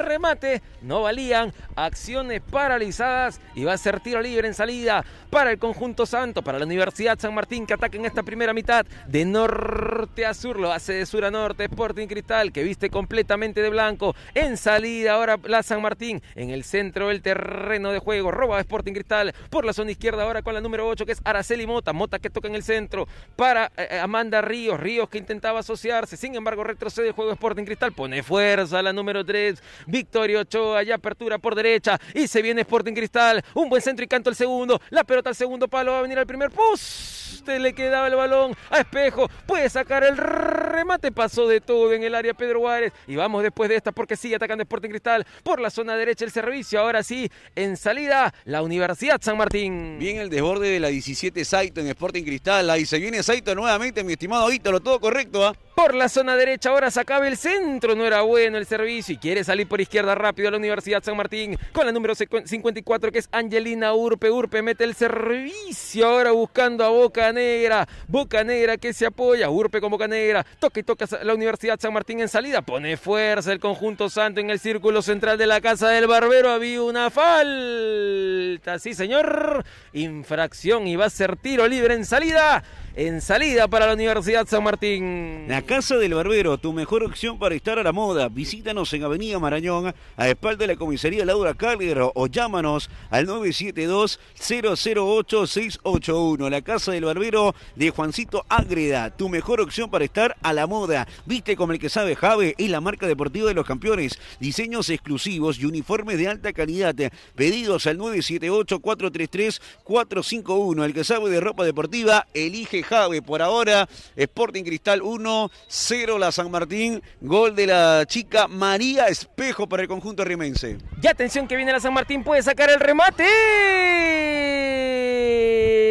remate no valían, acciones paralizadas y va a ser tiro libre en salida para el conjunto santo, para la Universidad San Martín que ataca en esta primera mitad de norte a sur, lo hace de sur a norte Sporting Cristal que viste completamente de blanco, en salida ahora la San Martín en el centro del terreno de juego, roba Sporting Cristal por la zona izquierda ahora con la número 8 que es Araceli Mota, Mota que toca en el centro para eh, eh, Amanda Ríos, Ríos que intentaba asociarse, sin embargo retrocede el juego Sporting Cristal, pone fuerza la número 3, Victorio Ochoa, ya apertura por derecha y se viene Sporting Cristal, un buen centro y canto el segundo, la pelota al segundo palo, va a venir al primer poste, le quedaba el balón a espejo, puede sacar el remate, pasó de todo en el área Pedro Juárez y vamos después de esta porque sigue atacando Sporting Cristal por la zona derecha el servicio, ahora sí, en salida la Universidad San Martín. Bien el desborde de la 17 Saito en Sporting Cristal, ahí se viene Saito nuevamente, mi estimado Ítalo, todo correcto, ¿ah? Por la zona derecha ahora sacaba el centro, no era bueno el servicio y quiere salir por izquierda rápido a la Universidad San Martín con la número 54 que es Angelina Urpe. Urpe mete el servicio ahora buscando a Boca Negra. Boca Negra que se apoya. Urpe con Boca Negra. Toca y toca la Universidad San Martín en salida. Pone fuerza el conjunto santo en el círculo central de la casa del barbero. Había una falta. Sí, señor. Infracción y va a ser tiro libre en salida en salida para la Universidad San Martín. La Casa del Barbero, tu mejor opción para estar a la moda. Visítanos en Avenida Marañón, a espalda de la comisaría Laura Caldero. o llámanos al 972-008-681. La Casa del Barbero de Juancito Ágreda, tu mejor opción para estar a la moda. Viste como el que sabe Jave, es la marca deportiva de los campeones. Diseños exclusivos y uniformes de alta calidad. Pedidos al 978-433-451. El que sabe de ropa deportiva, elige Javi. Por ahora, Sporting Cristal 1, 0 la San Martín. Gol de la chica María Espejo para el conjunto rimense. y atención que viene la San Martín, puede sacar el remate.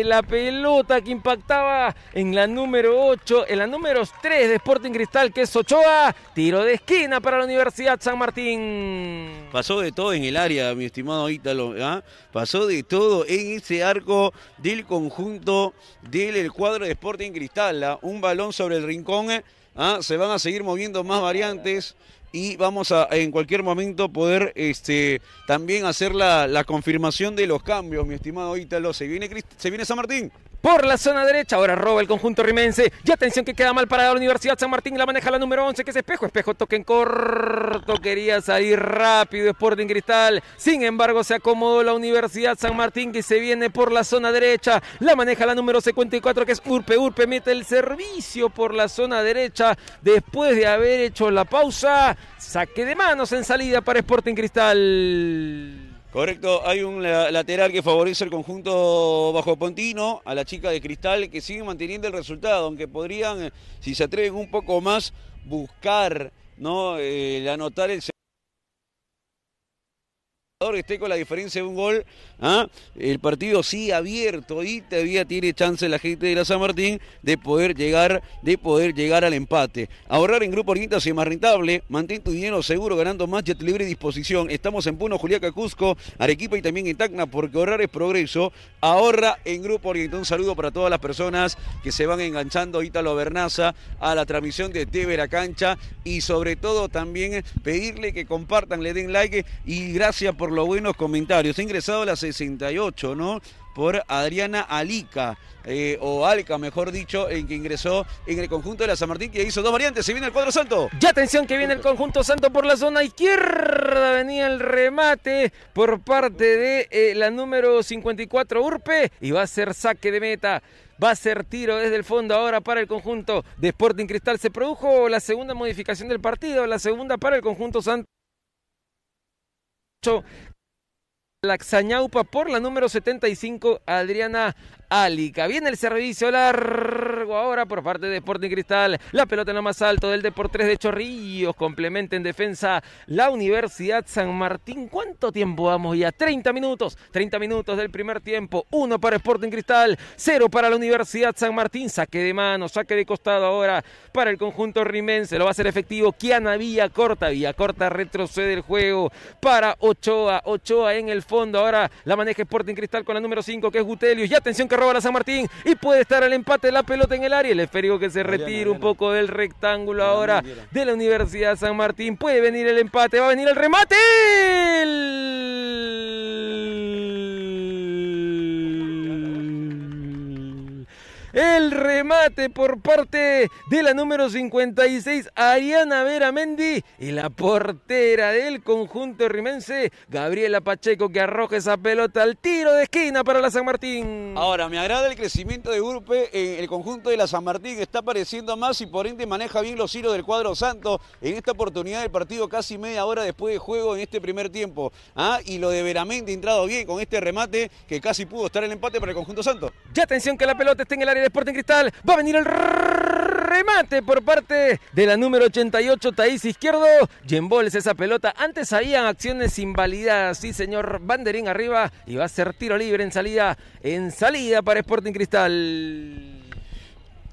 La pelota que impactaba en la número 8, en la número 3 de Sporting Cristal, que es Ochoa. Tiro de esquina para la Universidad San Martín. Pasó de todo en el área, mi estimado Ítalo. ¿ah? Pasó de todo en ese arco del conjunto del cuadro de Sporting Cristal, ¿ah? un balón sobre el rincón. ¿ah? Se van a seguir moviendo más variantes y vamos a en cualquier momento poder este, también hacer la, la confirmación de los cambios, mi estimado Ítalo. ¿Se viene, ¿Se viene San Martín? por la zona derecha. Ahora roba el conjunto rimense. Y atención que queda mal para la Universidad San Martín. La maneja la número 11, que es Espejo. Espejo toque en corto. Quería salir rápido Sporting Cristal. Sin embargo, se acomodó la Universidad San Martín, que se viene por la zona derecha. La maneja la número 54, que es Urpe. Urpe mete el servicio por la zona derecha. Después de haber hecho la pausa, Saque de manos en salida para Sporting Cristal. Correcto, hay un lateral que favorece el conjunto bajo Pontino, a la chica de Cristal, que sigue manteniendo el resultado, aunque podrían, eh, si se atreven un poco más, buscar, ¿no? Eh, anotar el que esté con la diferencia de un gol, ¿ah? el partido sigue abierto y todavía tiene chance la gente de la San Martín de poder llegar, de poder llegar al empate. Ahorrar en Grupo Orientas es más rentable, mantén tu dinero seguro ganando más Jet Libre Disposición. Estamos en Puno, Juliaca, Cusco, Arequipa y también en Tacna, porque ahorrar es progreso. Ahorra en Grupo Oriental. Un saludo para todas las personas que se van enganchando Ítalo Bernaza a la transmisión de TV La Cancha y sobre todo también pedirle que compartan, le den like y gracias por por los buenos comentarios. Ha ingresado la 68, ¿no? por Adriana Alica, eh, o Alca, mejor dicho, en que ingresó en el conjunto de la San Martín, que hizo dos variantes. Se viene el cuadro santo. Ya atención que viene el conjunto santo por la zona izquierda. Venía el remate por parte de eh, la número 54 Urpe y va a ser saque de meta. Va a ser tiro desde el fondo ahora para el conjunto de Sporting Cristal. Se produjo la segunda modificación del partido, la segunda para el conjunto santo. So. la Xañaupa por la número 75, Adriana Alica. Viene el servicio largo ahora por parte de Sporting Cristal. La pelota en lo más alto del Deportes de Chorrillos. Complementa en defensa la Universidad San Martín. ¿Cuánto tiempo vamos ya? 30 minutos. 30 minutos del primer tiempo. Uno para Sporting Cristal. Cero para la Universidad San Martín. Saque de mano, saque de costado ahora para el conjunto rimense. Lo va a hacer efectivo Kiana Villa Corta. Villa Corta retrocede el juego para Ochoa. Ochoa en el Ahora la maneja Sporting Cristal con la número 5, que es Gutelius. Y atención que roba la San Martín. Y puede estar al empate la pelota en el área. El esférico que se retira un poco del rectángulo ahora de la Universidad San Martín. Puede venir el empate, va a venir el remate. El remate por parte de la número 56, Ariana Vera Mendi Y la portera del conjunto rimense, Gabriela Pacheco, que arroja esa pelota al tiro de esquina para la San Martín. Ahora, me agrada el crecimiento de Urpe. en el conjunto de la San Martín que está apareciendo más y por ende maneja bien los hilos del cuadro santo. En esta oportunidad del partido, casi media hora después de juego en este primer tiempo. ¿Ah? Y lo de Veramente entrado bien con este remate que casi pudo estar el empate para el conjunto santo. Ya atención que la pelota está en el área Sporting Cristal. Va a venir el remate por parte de la número 88, Taís Izquierdo. bols esa pelota. Antes habían acciones invalidadas. Sí, señor Banderín arriba. Y va a ser tiro libre en salida. En salida para Sporting Cristal.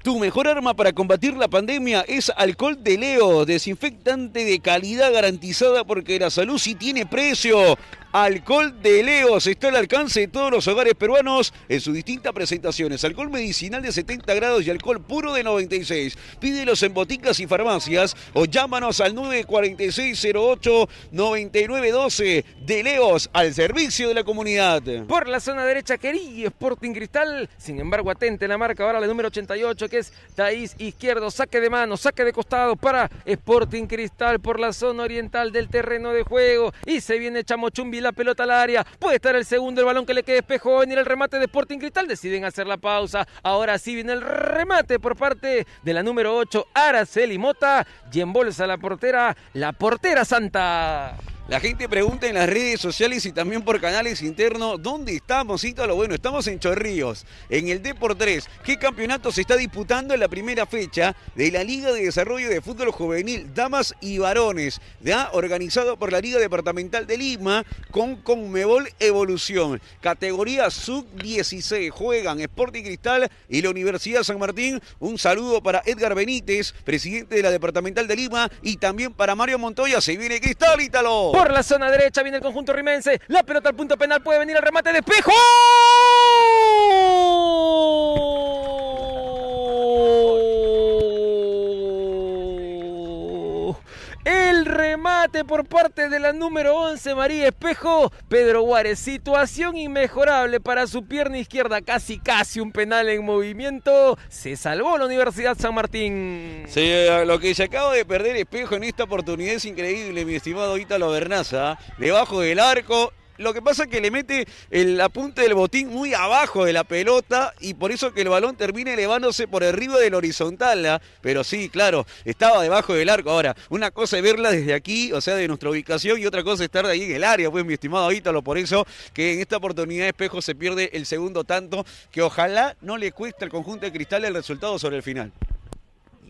Tu mejor arma para combatir la pandemia es alcohol de Leo, desinfectante de calidad garantizada porque la salud sí tiene precio. Alcohol de Leos está al alcance de todos los hogares peruanos en sus distintas presentaciones. Alcohol medicinal de 70 grados y alcohol puro de 96. Pídelos en boticas y farmacias o llámanos al 946-08-9912 de Leos al servicio de la comunidad. Por la zona derecha, Querí Sporting Cristal. Sin embargo, atente la marca ahora la número 88 que es Taís Izquierdo. Saque de mano, saque de costado para Sporting Cristal por la zona oriental del terreno de juego. Y se viene Chamochumbi la pelota al área. Puede estar el segundo, el balón que le quede espejo. Va venir el remate de Sporting Cristal. Deciden hacer la pausa. Ahora sí viene el remate por parte de la número 8, Araceli Mota. Y embolsa la portera, la portera Santa. La gente pregunta en las redes sociales y también por canales internos, ¿dónde estamos, Ítalo? Bueno, estamos en Chorrillos en el D 3. ¿Qué campeonato se está disputando en la primera fecha de la Liga de Desarrollo de Fútbol Juvenil Damas y Varones? Ya organizado por la Liga Departamental de Lima con Conmebol Evolución. Categoría Sub-16. Juegan Sporting Cristal y la Universidad San Martín. Un saludo para Edgar Benítez, presidente de la Departamental de Lima, y también para Mario Montoya. Se viene Cristal, Ítalo. Por la zona derecha viene el conjunto rimense. La pelota al punto penal puede venir al remate de espejo. El remate por parte de la número 11, María Espejo. Pedro Juárez, situación inmejorable para su pierna izquierda. Casi, casi un penal en movimiento. Se salvó la Universidad San Martín. Sí, eh, lo que se acaba de perder Espejo en esta oportunidad es increíble, mi estimado Ítalo Bernaza. Debajo del arco, lo que pasa es que le mete el apunte del botín muy abajo de la pelota y por eso que el balón termina elevándose por arriba del horizontal. ¿ah? Pero sí, claro, estaba debajo del arco. Ahora, una cosa es verla desde aquí, o sea, de nuestra ubicación, y otra cosa es estar ahí en el área, pues, mi estimado Ítalo. Por eso que en esta oportunidad Espejo se pierde el segundo tanto, que ojalá no le cueste al conjunto de Cristal el resultado sobre el final.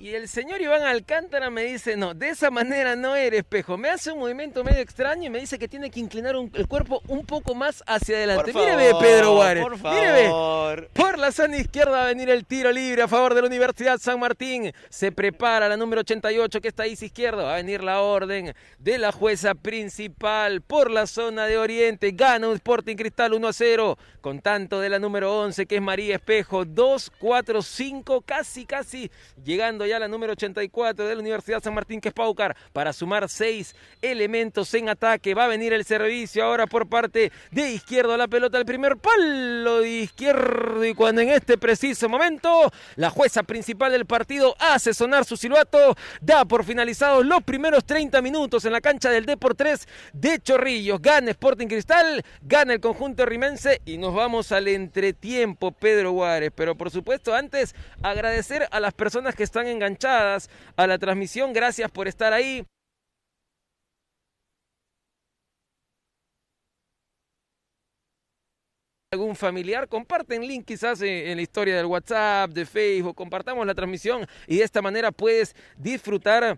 Y el señor Iván Alcántara me dice, no, de esa manera no eres, espejo. Me hace un movimiento medio extraño y me dice que tiene que inclinar el cuerpo un poco más hacia adelante. Por Pedro Juárez. Por favor. por la zona izquierda va a venir el tiro libre a favor de la Universidad San Martín. Se prepara la número 88 que está ahí izquierda. Va a venir la orden de la jueza principal por la zona de Oriente. Gana un Sporting Cristal 1 a 0 con tanto de la número 11 que es María Espejo. 2, 4, 5, casi, casi llegando ya la número 84 de la Universidad San Martín, que es Paucar, para sumar seis elementos en ataque. Va a venir el servicio ahora por parte de izquierdo. La pelota el primer palo de izquierdo. Y cuando en este preciso momento la jueza principal del partido hace sonar su silbato, da por finalizados los primeros 30 minutos en la cancha del D por 3 de Chorrillos. Gana Sporting Cristal, gana el conjunto rimense y nos vamos al entretiempo, Pedro Juárez, Pero por supuesto, antes agradecer a las personas que están en enganchadas a la transmisión. Gracias por estar ahí. algún familiar, comparten link quizás eh, en, la historia del WhatsApp, de Facebook, compartamos la transmisión y de esta manera puedes disfrutar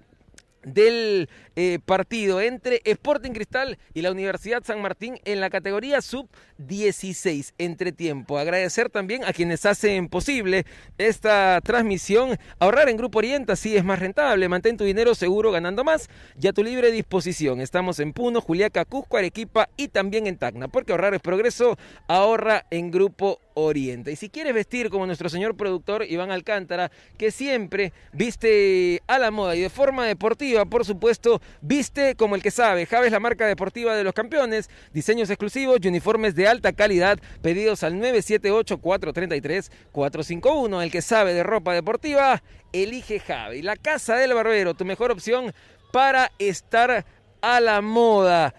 del eh, partido entre Sporting Cristal y la Universidad San Martín en la categoría sub-16 entre tiempo. Agradecer también a quienes hacen posible esta transmisión. Ahorrar en Grupo Orienta sí es más rentable. Mantén tu dinero seguro ganando más y a tu libre disposición. Estamos en Puno, Juliaca, Cusco, Arequipa y también en Tacna. Porque ahorrar es progreso. Ahorra en Grupo orienta. Y si quieres vestir como nuestro señor productor Iván Alcántara, que siempre viste a la moda y de forma deportiva, por supuesto, viste como el que sabe. es la marca deportiva de los campeones, diseños exclusivos y uniformes de alta calidad, pedidos al 978-433-451. El que sabe de ropa deportiva, elige Javi. La casa del barbero, tu mejor opción para estar a la moda.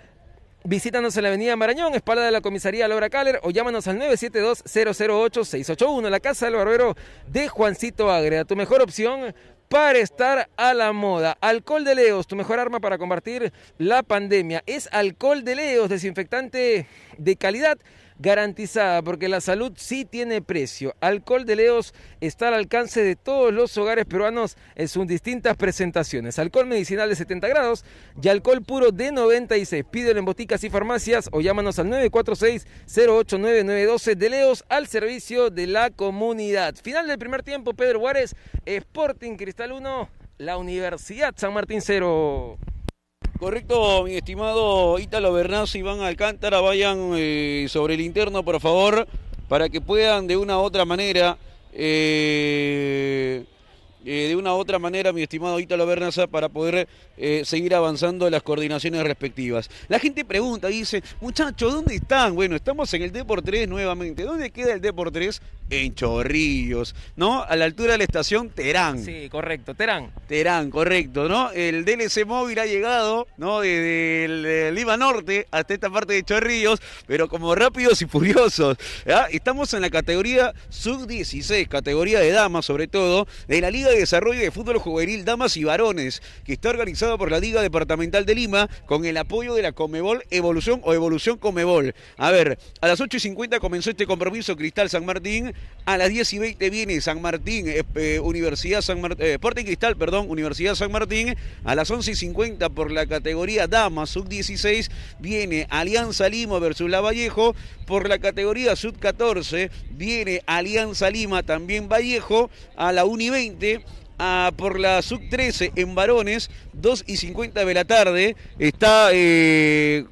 Visítanos en la avenida Marañón, espalda de la comisaría Laura Caller o llámanos al 972-008-681, la casa del barbero de Juancito Agreda. Tu mejor opción para estar a la moda. Alcohol de Leos, tu mejor arma para combatir la pandemia. Es alcohol de Leos, desinfectante de calidad garantizada, porque la salud sí tiene precio. Alcohol de Leos está al alcance de todos los hogares peruanos en sus distintas presentaciones. Alcohol medicinal de 70 grados y alcohol puro de 96. Pídelo en boticas y farmacias o llámanos al 946 089912 de Leos al servicio de la comunidad. Final del primer tiempo, Pedro Juárez, Sporting Cristal 1, la Universidad San Martín 0. Correcto, mi estimado Ítalo Bernazzi, Iván Alcántara, vayan eh, sobre el interno, por favor, para que puedan de una u otra manera eh, eh, de una u otra manera, mi estimado Ítalo Bernaza, para poder eh, seguir avanzando las coordinaciones respectivas. La gente pregunta, dice, muchachos, ¿dónde están? Bueno, estamos en el Depor 3 nuevamente. ¿Dónde queda el Depor 3? En Chorrillos, ¿no? A la altura de la estación Terán. Sí, correcto, Terán. Terán, correcto, ¿no? El DLC móvil ha llegado, ¿no? Desde el, Lima Norte hasta esta parte de Chorrillos, pero como rápidos y furiosos. ¿ah? Estamos en la categoría sub-16, categoría de damas sobre todo, de la Liga de Desarrollo de Fútbol Juvenil Damas y Varones, que está organizado por la Liga Departamental de Lima con el apoyo de la Comebol Evolución o Evolución Comebol. A ver, a las 8 y 50 comenzó este compromiso Cristal San Martín, a las 10 y 20 viene San Martín, eh, eh, Universidad San Martín, eh, Sporting Cristal, perdón, Universidad San Martín, a las 11 y 50 por la categoría Damas Sub-16 viene Alianza Lima versus La Vallejo, por la categoría Sub-14 viene Alianza Lima también Vallejo, a la 1 y 20 por la sub-13 en varones, 2 y 50 de la tarde. Está eh,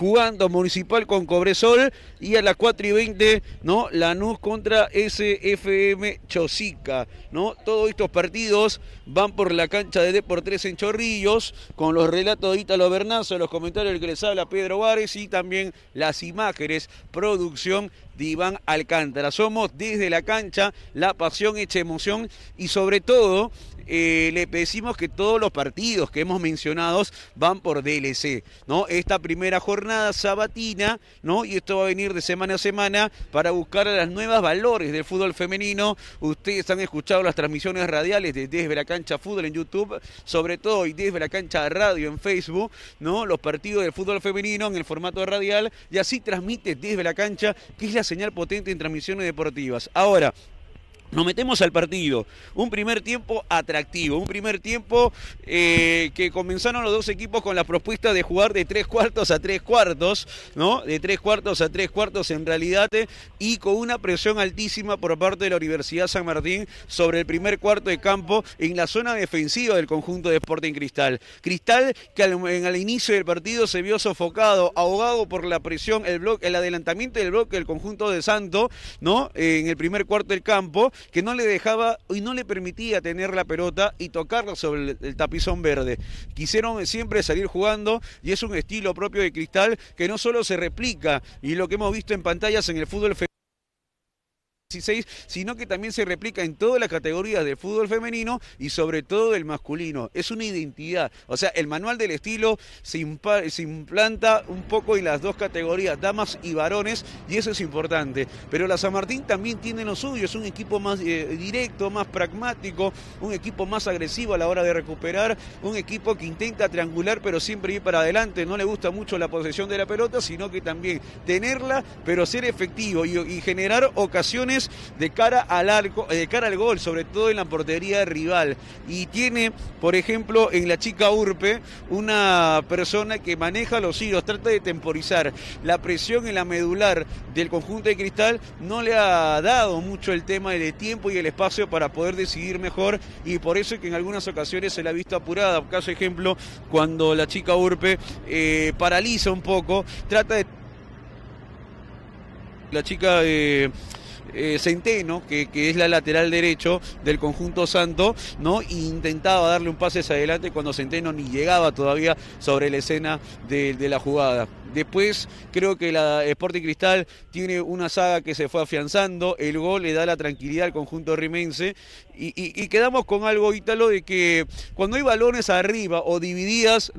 jugando Municipal con Cobresol y a las 4 y 20, ¿no? Lanús contra SFM Chosica, ¿no? Todos estos partidos van por la cancha de Deportes en Chorrillos, con los relatos de Ítalo Bernazo, los comentarios del que les habla Pedro Vares y también las imágenes, producción de Iván Alcántara. Somos desde la cancha, la pasión hecha emoción y sobre todo eh, le decimos que todos los partidos que hemos mencionado van por DLC, ¿no? Esta primera jornada sabatina, ¿no? Y esto va a venir de semana a semana para buscar las nuevas valores del fútbol femenino. Ustedes han escuchado las transmisiones radiales de Desde la Cancha Fútbol en YouTube, sobre todo y Desde la Cancha Radio en Facebook, ¿no? Los partidos del fútbol femenino en el formato radial y así transmite Desde la Cancha, que es la señal potente en transmisiones deportivas. Ahora, nos metemos al partido. Un primer tiempo atractivo, un primer tiempo eh, que comenzaron los dos equipos con la propuesta de jugar de tres cuartos a tres cuartos, ¿no? De tres cuartos a tres cuartos en realidad, y con una presión altísima por parte de la Universidad San Martín sobre el primer cuarto de campo en la zona defensiva del conjunto de Sporting Cristal. Cristal que al, en el inicio del partido se vio sofocado, ahogado por la presión, el, bloque, el adelantamiento del bloque del conjunto de Santo, ¿no? Eh, en el primer cuarto del campo que no le dejaba y no le permitía tener la pelota y tocarla sobre el, tapizón verde. Quisieron siempre salir jugando y es un estilo propio de Cristal que no solo se replica y lo que hemos visto en pantallas en el fútbol federal sino que también se replica en todas las categorías de fútbol femenino y sobre todo del masculino. Es una identidad. O sea, el manual del estilo se, implanta un poco en las dos categorías, damas y varones, y eso es importante. Pero la San Martín también tiene lo suyo, es un equipo más eh, directo, más pragmático, un equipo más agresivo a la hora de recuperar, un equipo que intenta triangular pero siempre ir para adelante. No le gusta mucho la posesión de la pelota, sino que también tenerla, pero ser efectivo y generar ocasiones de cara al arco, eh, de cara al gol, sobre todo en la portería rival. Y tiene, por ejemplo, en la chica Urpe, una persona que maneja los hilos, trata de temporizar. La presión en la medular del conjunto de cristal no le ha dado mucho el tema del tiempo y el espacio para poder decidir mejor y por eso es que en algunas ocasiones se la ha visto apurada. Caso ejemplo, cuando la chica Urpe eh, paraliza un poco, trata de... La chica... Eh, eh, Centeno, que, que, es la lateral derecho del conjunto santo, ¿no? E intentaba darle un pase hacia adelante cuando Centeno ni llegaba todavía sobre la escena de, la jugada. Después creo que la Sporting Cristal tiene una saga que se fue afianzando, el gol le da la tranquilidad al conjunto rimense y, quedamos con algo, Ítalo, de que cuando hay balones arriba o divididas,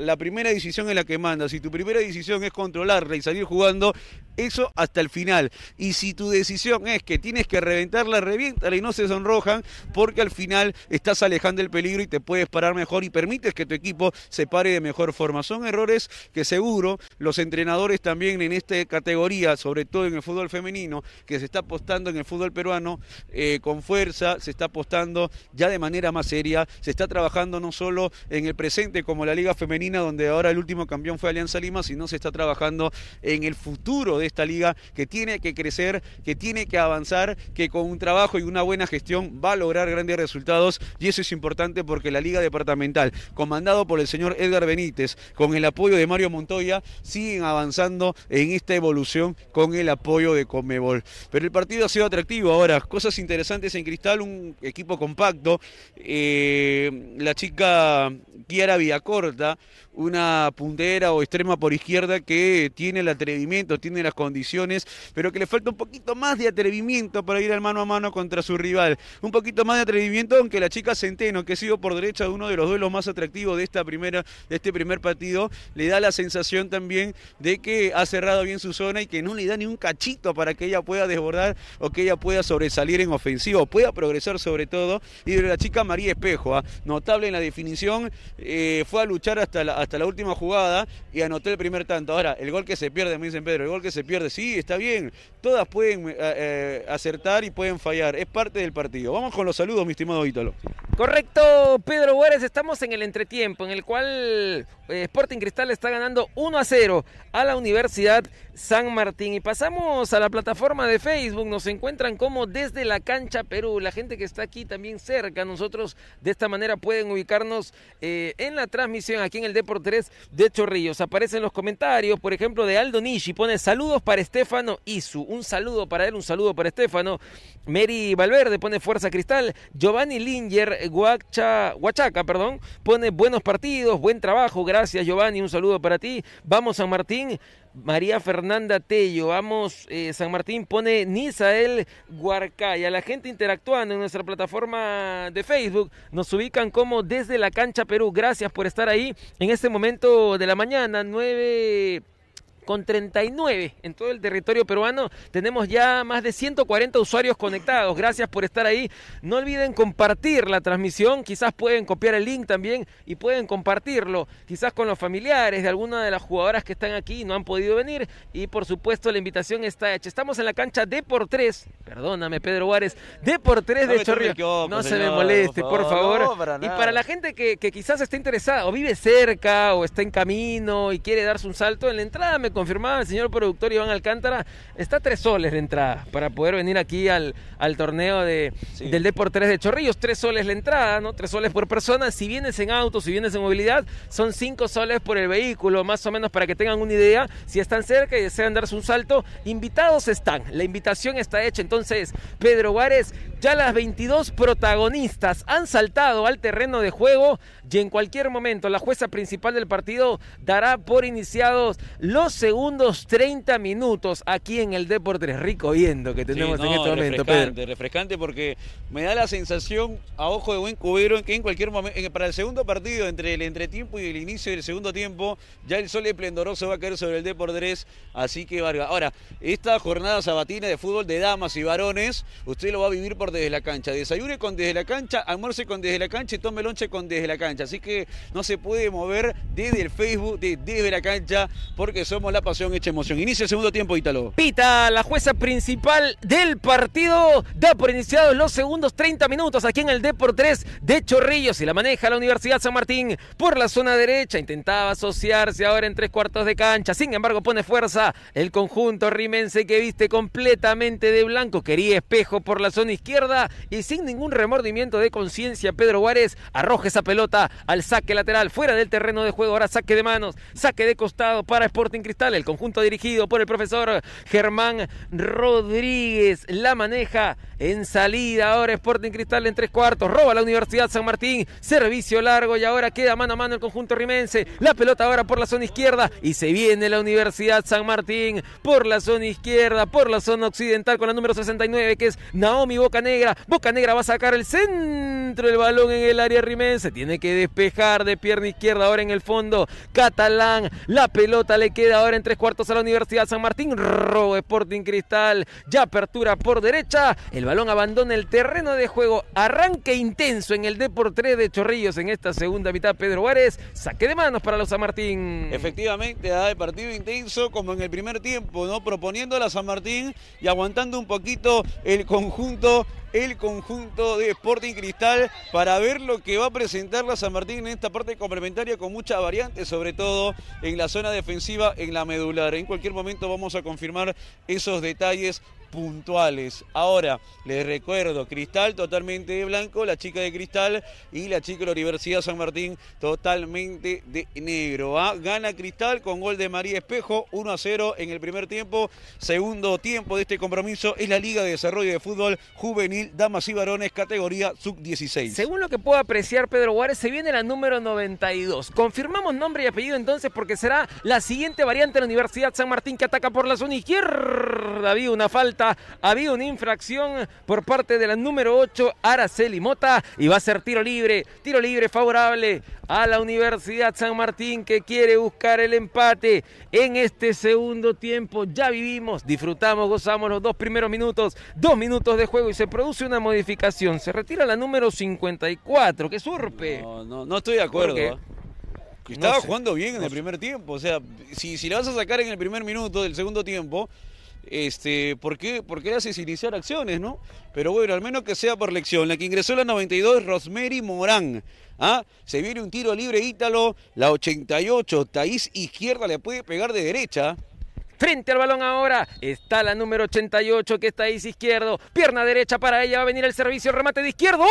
la primera decisión es la que manda. Si tu primera decisión es controlarla y salir jugando, eso hasta el final. Y si tu decisión es que tienes que reventarla, reviéntala y no se sonrojan, porque al final estás alejando el peligro y te puedes parar mejor y permites que tu equipo se pare de mejor forma. Son errores que seguro los entrenadores también en esta categoría, sobre todo en el fútbol femenino, que se está apostando en el fútbol peruano eh, con fuerza, se está apostando ya de manera más seria, se está trabajando no solo en el presente como la Liga Liga Femenina, donde ahora el último campeón fue Alianza Lima, sino se está trabajando en el futuro de esta liga que tiene que crecer, que tiene que avanzar, que con un trabajo y una buena gestión va a lograr grandes resultados y eso es importante porque la Liga Departamental, comandado por el señor Edgar Benítez, con el apoyo de Mario Montoya, siguen avanzando en esta evolución con el apoyo de Comebol. Pero el partido ha sido atractivo ahora, cosas interesantes en Cristal, un equipo compacto, eh, la chica Kiara Villacor да, una puntera o extrema por izquierda que tiene el atrevimiento, tiene las condiciones, pero que le falta un poquito más de atrevimiento para ir al mano a mano contra su rival. Un poquito más de atrevimiento, aunque la chica Centeno, que ha sido por derecha uno de los duelos más atractivos de, esta primera, de este primer partido, le da la sensación también de que ha cerrado bien su zona y que no le da ni un cachito para que ella pueda desbordar o que ella pueda sobresalir en ofensivo, pueda progresar sobre todo. Y de la chica María Espejo, ¿ah? notable en la definición, eh, fue a luchar hasta la hasta la última jugada y anoté el primer tanto. Ahora, el gol que se pierde, me dicen Pedro, el gol que se pierde, sí, está bien. Todas pueden eh, eh, acertar y pueden fallar. Es parte del partido. Vamos con los saludos, mi estimado Ítalo. Correcto, Pedro Juárez. Estamos en el entretiempo, en el cual eh, Sporting Cristal está ganando 1 a 0 a la Universidad San Martín. Y pasamos a la plataforma de Facebook. Nos encuentran como desde la cancha Perú. La gente que está aquí también cerca. Nosotros de esta manera pueden ubicarnos eh, en la transmisión aquí en el Deportes de Chorrillos. Aparecen los comentarios, por ejemplo, de Aldo Nishi. Pone saludos para Estefano Isu. Un saludo para él, un saludo para Estefano. Mary Valverde pone fuerza cristal. Giovanni Linger, Guacha, Huachaca, perdón, pone buenos partidos, buen trabajo. Gracias, Giovanni. Un saludo para ti. Vamos, San Martín. María Fernanda Tello, vamos, eh, San Martín pone Nisael Huarcaya. La gente interactuando en nuestra plataforma de Facebook nos ubican como desde la cancha Perú. Gracias por estar ahí en este momento de la mañana, 9 con 39 en todo el territorio peruano. Tenemos ya más de 140 usuarios conectados. Gracias por estar ahí. No olviden compartir la transmisión. Quizás pueden copiar el link también y pueden compartirlo. Quizás con los familiares de alguna de las jugadoras que están aquí y no han podido venir. Y por supuesto la invitación está hecha. Estamos en la cancha de por tres, Perdóname Pedro Juárez. de por tres de Chorrillos. No pues, se me moleste, por favor. y para la gente que, quizás esté interesada o vive cerca o está en camino y quiere darse un salto, en la entrada me confirmaba el señor productor Iván Alcántara, está tres soles de entrada para poder venir aquí al, al torneo de, del deportes de Chorrillos. Tres soles la entrada, ¿no? Tres soles por persona. Si vienes en auto, si vienes en movilidad, son cinco soles por el vehículo, más o menos para que tengan una idea. Si están cerca y desean darse un salto, invitados están. La invitación está hecha. Entonces, Pedro Juárez ya las 22 protagonistas han saltado al terreno de juego y en cualquier momento la jueza principal del partido dará por iniciados los segundos 30 minutos aquí en el Deportes Rico viendo que tenemos en este momento. Refrescante, refrescante porque me da la sensación a ojo de buen cubero que en cualquier momento, para el segundo partido entre el entretiempo y el inicio del segundo tiempo, ya el sol esplendoroso va a caer sobre el Deportes, así que Vargas. Ahora, esta jornada sabatina de fútbol de damas y varones, usted lo va a vivir por desde la cancha. Desayune con desde la cancha, almuerce con desde la cancha y tome lonche con desde la cancha. Así que no se puede mover desde el Facebook de desde la cancha porque somos la pasión hecha emoción. Inicia el segundo tiempo, Ítalo. Pita, la jueza principal del partido, da por iniciados los segundos 30 minutos aquí en el D por 3 de Chorrillos y la maneja la Universidad San Martín por la zona derecha. Intentaba asociarse ahora en tres cuartos de cancha. Sin embargo, pone fuerza el conjunto rimense que viste completamente de blanco. Quería espejo por la zona izquierda y sin ningún remordimiento de conciencia, Pedro Juárez arroja esa pelota al saque lateral, fuera del terreno de juego. Ahora saque de manos, saque de costado para Sporting Cristal. El conjunto dirigido por el profesor Germán Rodríguez la maneja en salida. Ahora Sporting Cristal en tres cuartos, roba la Universidad San Martín, servicio largo y ahora queda mano a mano el conjunto rimense. La pelota ahora por la zona izquierda y se viene la Universidad San Martín por la zona izquierda, por la zona occidental con la número 69 que es Naomi Bocané Boca Negra va a sacar el centro del balón en el área Se Tiene que despejar de pierna izquierda ahora en el fondo. Catalán. La pelota le queda ahora en tres cuartos a la Universidad San Martín. Robo Sporting Cristal. Ya apertura por derecha. El balón abandona el terreno de juego. Arranque intenso en el D por 3 de Chorrillos en esta segunda mitad. Pedro Juárez. Saque de manos para los San Martín. Efectivamente, da de partido intenso como en el primer tiempo, ¿no? Proponiendo a la San Martín y aguantando un poquito el conjunto el conjunto de Sporting Cristal para ver lo que va a presentar la San Martín en esta parte complementaria con muchas variantes, sobre todo en la zona defensiva, en la medular. En cualquier momento vamos a confirmar esos detalles puntuales. Ahora, les recuerdo, Cristal totalmente de blanco, la chica de Cristal y la chica de la Universidad San Martín totalmente de negro. ¿ah? Gana Cristal con gol de María Espejo, 1 a 0 en el primer tiempo. Segundo tiempo de este compromiso es la Liga de Desarrollo de Fútbol Juvenil Damas y Varones, categoría sub-16. Según lo que puedo apreciar, Pedro Juárez, se viene la número 92. Confirmamos nombre y apellido entonces porque será la siguiente variante de la Universidad San Martín que ataca por la zona izquierda. Había una falta ha Había una infracción por parte de la número 8, Araceli Mota, y va a ser tiro libre, tiro libre favorable a la Universidad San Martín que quiere buscar el empate en este segundo tiempo. Ya vivimos, disfrutamos, gozamos los dos primeros minutos, dos minutos de juego y se produce una modificación. Se retira la número 54, que surpe. No, no, estoy de acuerdo. ¿eh? Estaba jugando bien en el primer tiempo, o sea, si la vas a sacar en el primer minuto del segundo tiempo, este, ¿por qué, por haces iniciar acciones, no? Pero bueno, al menos que sea por lección. La que ingresó la 92, Rosemary Morán. ¿ah? Se viene un tiro libre Ítalo, la 88, Taís Izquierda le puede pegar de derecha. Frente al balón ahora está la número 88 que está Thaís izquierdo. Pierna derecha para ella. Va a venir el servicio. Remate de izquierdo.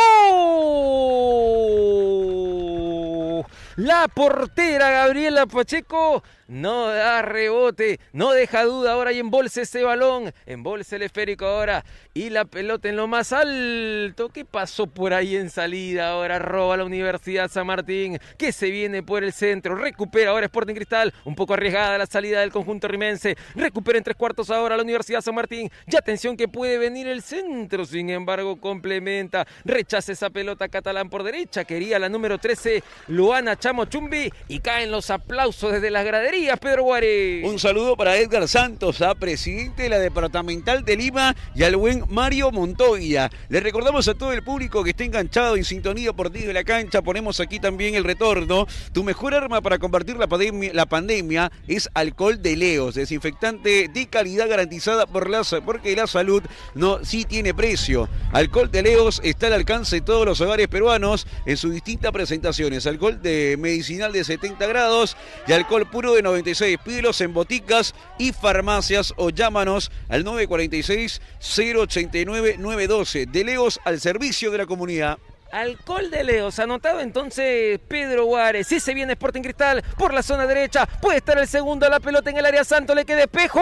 La portera Gabriela Pacheco no da rebote, no deja duda ahora y embolse ese balón, embolse el esférico ahora y la pelota en lo más alto. ¿Qué pasó por ahí en salida? Ahora roba la Universidad San Martín que se viene por el centro, recupera ahora Sporting Cristal, un poco arriesgada la salida del conjunto rimense, recupera en tres cuartos ahora la Universidad San Martín. Ya atención que puede venir el centro, sin embargo complementa, rechaza esa pelota catalán por derecha, quería la número 13 Luana Chamo Chumbi y caen los aplausos desde las graderías, Pedro Guare. Un saludo para Edgar Santos, a presidente de la Departamental de Lima y al buen Mario Montoya. Le recordamos a todo el público que está enganchado y sintonía por ti de la cancha. Ponemos aquí también el retorno. Tu mejor arma para combatir la pandemia, es alcohol de Leos, desinfectante de calidad garantizada por la, porque la salud no sí tiene precio. Alcohol de Leos está al alcance de todos los hogares peruanos en sus distintas presentaciones. Alcohol de medicinal de 70 grados y alcohol puro de 96 pilos en boticas y farmacias o llámanos al 946-089-912. De Leos al servicio de la comunidad. Alcohol de Leos, anotado entonces Pedro Juárez. Si se viene Sporting Cristal por la zona derecha, puede estar el segundo a la pelota en el área santo, le queda espejo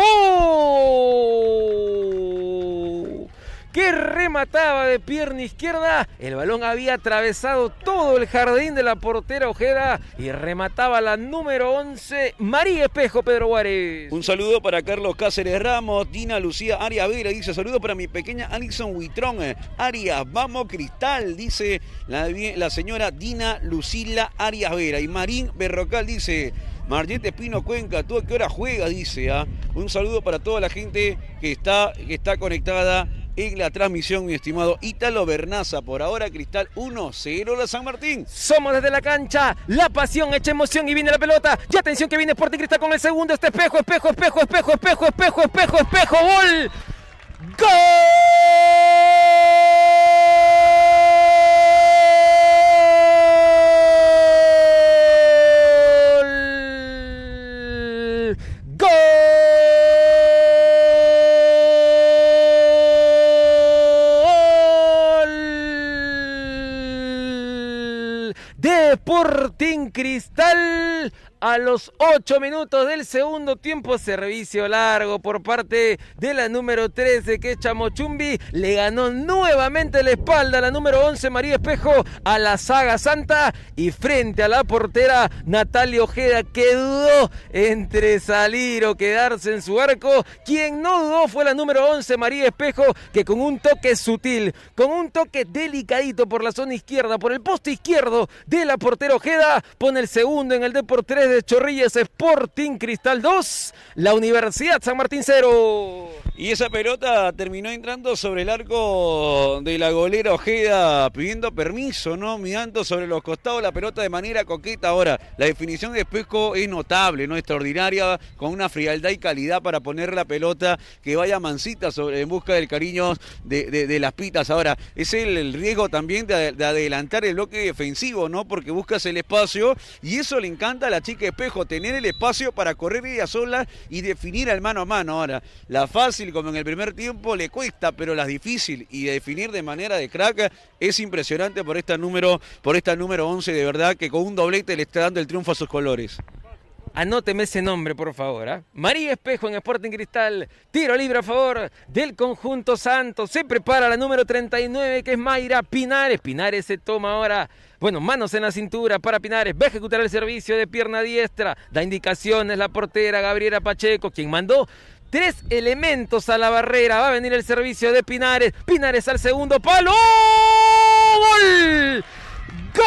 que remataba de pierna izquierda. El balón había atravesado todo el jardín de la portera Ojeda y remataba la número 11, María Espejo Pedro Juárez. Un saludo para Carlos Cáceres Ramos, Dina Lucía Arias Vera dice saludo para mi pequeña Alison Huitrón. Eh, Arias, vamos Cristal, dice la, la señora Dina Lucila Arias Vera. Y Marín Berrocal dice... Marjete Pino Cuenca, ¿tú a qué hora juega? Dice, ¿ah? Un saludo para toda la gente que está, que está conectada en la transmisión, mi estimado Ítalo Bernaza. Por ahora, Cristal 1-0 la San Martín. Somos desde la cancha, la pasión echa emoción y viene la pelota. Y atención que viene Sporting Cristal con el segundo. Este espejo, espejo, espejo, espejo, espejo, espejo, espejo, espejo, gol. ¡Gol! Gol. Deporting Cristal a los 8 minutos del segundo tiempo. Servicio largo por parte de la número 13 que es Chamochumbi. Le ganó nuevamente la espalda a la número 11 María Espejo a la saga Santa y frente a la portera Natalia Ojeda que dudó entre salir o quedarse en su arco. Quien no dudó fue la número 11 María Espejo que con un toque sutil, con un toque delicadito por la zona izquierda, por el poste izquierdo de la portera Ojeda, pone el segundo en el deporte 3 de Chorrillas Sporting Cristal 2, la Universidad San Martín 0. Y esa pelota terminó entrando sobre el arco de la golera Ojeda, pidiendo permiso, ¿no? Mirando sobre los costados la pelota de manera coqueta. Ahora, la definición de Espejo es notable, ¿no? Extraordinaria, con una frialdad y calidad para poner la pelota que vaya mansita sobre, en busca del cariño de, las pitas. Ahora, es el, riesgo también de, de adelantar el bloque defensivo, ¿no? Porque buscas el espacio y eso le encanta a la chica Espejo tener el espacio para correr ella sola y definir al mano a mano. Ahora, la fácil, como en el primer tiempo, le cuesta, pero la difícil y definir de manera de crack es impresionante por esta número, por esta número 11, de verdad, que con un doblete le está dando el triunfo a sus colores. Anóteme ese nombre, por favor. ¿ah? María Espejo en Sporting Cristal. Tiro libre a favor del conjunto Santos. Se prepara la número 39, que es Mayra Pinares. Pinares se toma ahora bueno, manos en la cintura para Pinares. Va a ejecutar el servicio de pierna diestra. Da indicaciones la portera Gabriela Pacheco, quien mandó tres elementos a la barrera. Va a venir el servicio de Pinares. Pinares al segundo palo. ¡Gol! ¡Gol!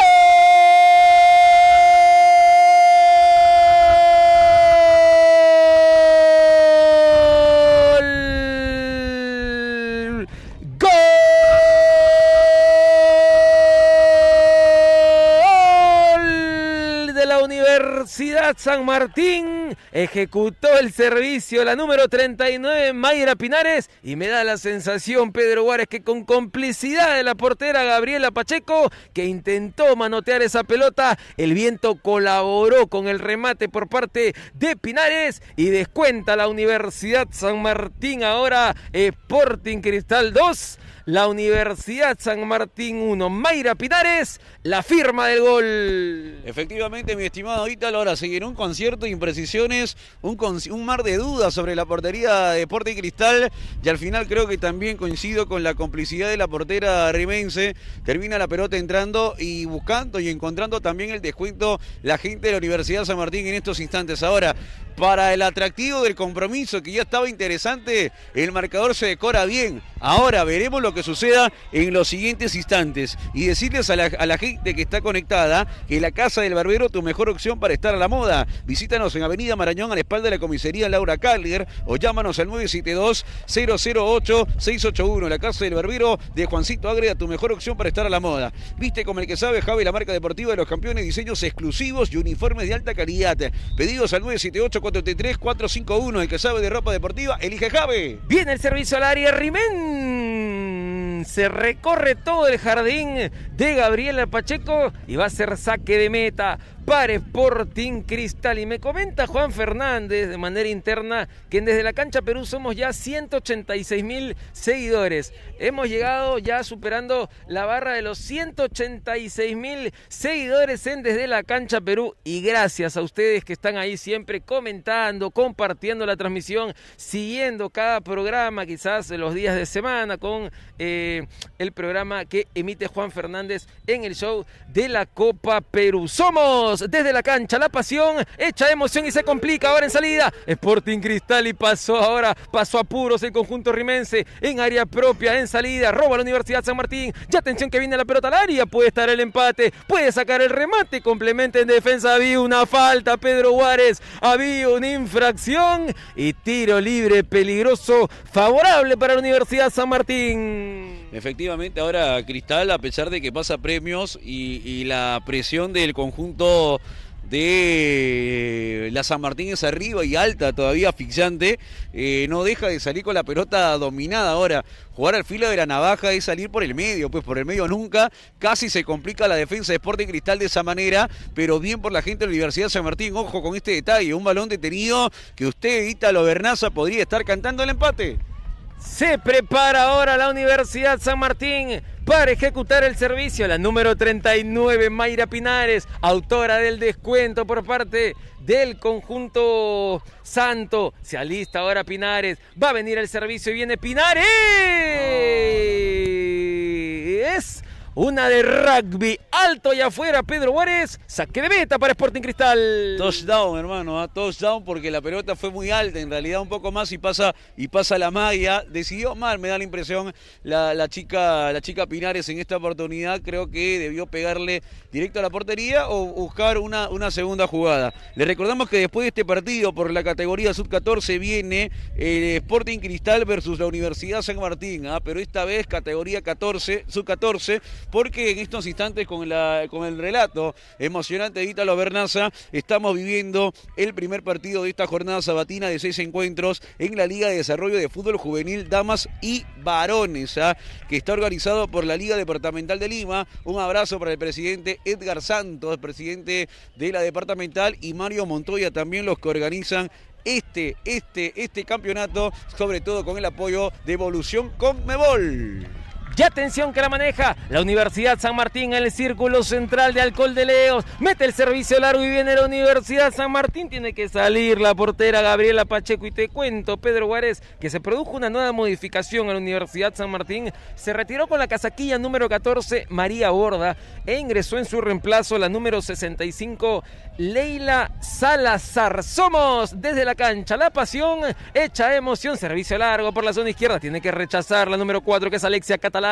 Tony Universidad San Martín ejecutó el servicio, la número 39, Mayra Pinares, y me da la sensación, Pedro Juárez que con complicidad de la portera Gabriela Pacheco, que intentó manotear esa pelota, el viento colaboró con el remate por parte de Pinares y descuenta la Universidad San Martín ahora Sporting Cristal 2 la Universidad San Martín 1. Mayra Pinares, la firma del gol. Efectivamente, mi estimado Ahorita, Lora seguir un concierto de imprecisiones, un, mar de dudas sobre la portería de Porte y Cristal. Y al final creo que también coincido con la complicidad de la portera rimense. Termina la pelota entrando y buscando y encontrando también el descuento la gente de la Universidad San Martín en estos instantes. Ahora, para el atractivo del compromiso que ya estaba interesante, el marcador se decora bien. Ahora veremos lo que suceda en los siguientes instantes y decirles a la, gente que está conectada que la Casa del Barbero tu mejor opción para estar a la moda. Visítanos en Avenida Marañón a la espalda de la comisaría Laura Calder o llámanos al 972-008-681. La Casa del Barbero de Juancito Agreda tu mejor opción para estar a la moda. Viste como el que sabe Javi la marca deportiva de los campeones, diseños exclusivos y uniformes de alta calidad. Pedidos al 978 433-451. El que sabe de ropa deportiva, elige Jave. Viene el servicio al área, rimen Se recorre todo el jardín de Gabriela Pacheco y va a ser saque de meta para Sporting Cristal. Y me comenta Juan Fernández de manera interna que desde la cancha Perú somos ya 186 mil seguidores. Hemos llegado ya superando la barra de los 186 mil seguidores en desde la cancha Perú. Y gracias a ustedes que están ahí siempre comentando, compartiendo la transmisión, siguiendo cada programa, quizás los días de semana con eh, el programa que emite Juan Fernández en el show de la Copa Perú. Somos desde la cancha. La pasión echa emoción y se complica ahora en salida. Sporting Cristal y pasó ahora, pasó a puros el conjunto rimense en área propia, en salida. Roba la Universidad San Martín. Ya atención que viene la pelota al área. Puede estar el empate, puede sacar el remate. Complementa en defensa. Había una falta, Pedro Juárez. Había una infracción y tiro libre peligroso favorable para la Universidad San Martín. Efectivamente, ahora Cristal, a pesar de que pasa premios y, la presión del conjunto de eh, la San Martín es arriba y alta, todavía asfixiante, eh, no deja de salir con la pelota dominada ahora. Jugar al filo de la navaja es salir por el medio, pues por el medio nunca, casi se complica la defensa de Sporting Cristal de esa manera, pero bien por la gente de la Universidad de San Martín, ojo con este detalle, un balón detenido que usted, Ítalo Bernaza, podría estar cantando el empate. Se prepara ahora la Universidad San Martín para ejecutar el servicio. La número 39, Mayra Pinares, autora del descuento por parte del conjunto Santo. Se alista ahora Pinares. Va a venir el servicio y viene Pinares. Una de rugby alto y afuera, Pedro Juárez. Saque de meta para Sporting Cristal. Touchdown, hermano. Ah, touchdown porque la pelota fue muy alta, en realidad un poco más y pasa, y pasa la magia. Decidió mal, me da la impresión, la, chica, la chica Pinares en esta oportunidad. Creo que debió pegarle directo a la portería o buscar una, una segunda jugada. Le recordamos que después de este partido por la categoría sub-14 viene el eh, Sporting Cristal versus la Universidad San Martín. Ah, pero esta vez categoría 14, sub-14 porque en estos instantes con, el relato emocionante de Ítalo Bernaza estamos viviendo el primer partido de esta jornada sabatina de seis encuentros en la Liga de Desarrollo de Fútbol Juvenil Damas y Varones, ¿ah? que está organizado por la Liga Departamental de Lima. Un abrazo para el presidente Edgar Santos, presidente de la Departamental, y Mario Montoya, también los que organizan este, este, este campeonato, sobre todo con el apoyo de Evolución Conmebol. Y atención que la maneja la Universidad San Martín en el círculo central de Alcohol de Leos. Mete el servicio largo y viene la Universidad San Martín. Tiene que salir la portera Gabriela Pacheco. Y te cuento, Pedro Juárez, que se produjo una nueva modificación en la Universidad San Martín. Se retiró con la casaquilla número 14, María Borda, e ingresó en su reemplazo la número 65, Leila Salazar. Somos desde la cancha la pasión, hecha emoción, servicio largo por la zona izquierda. Tiene que rechazar la número 4, que es Alexia Catalán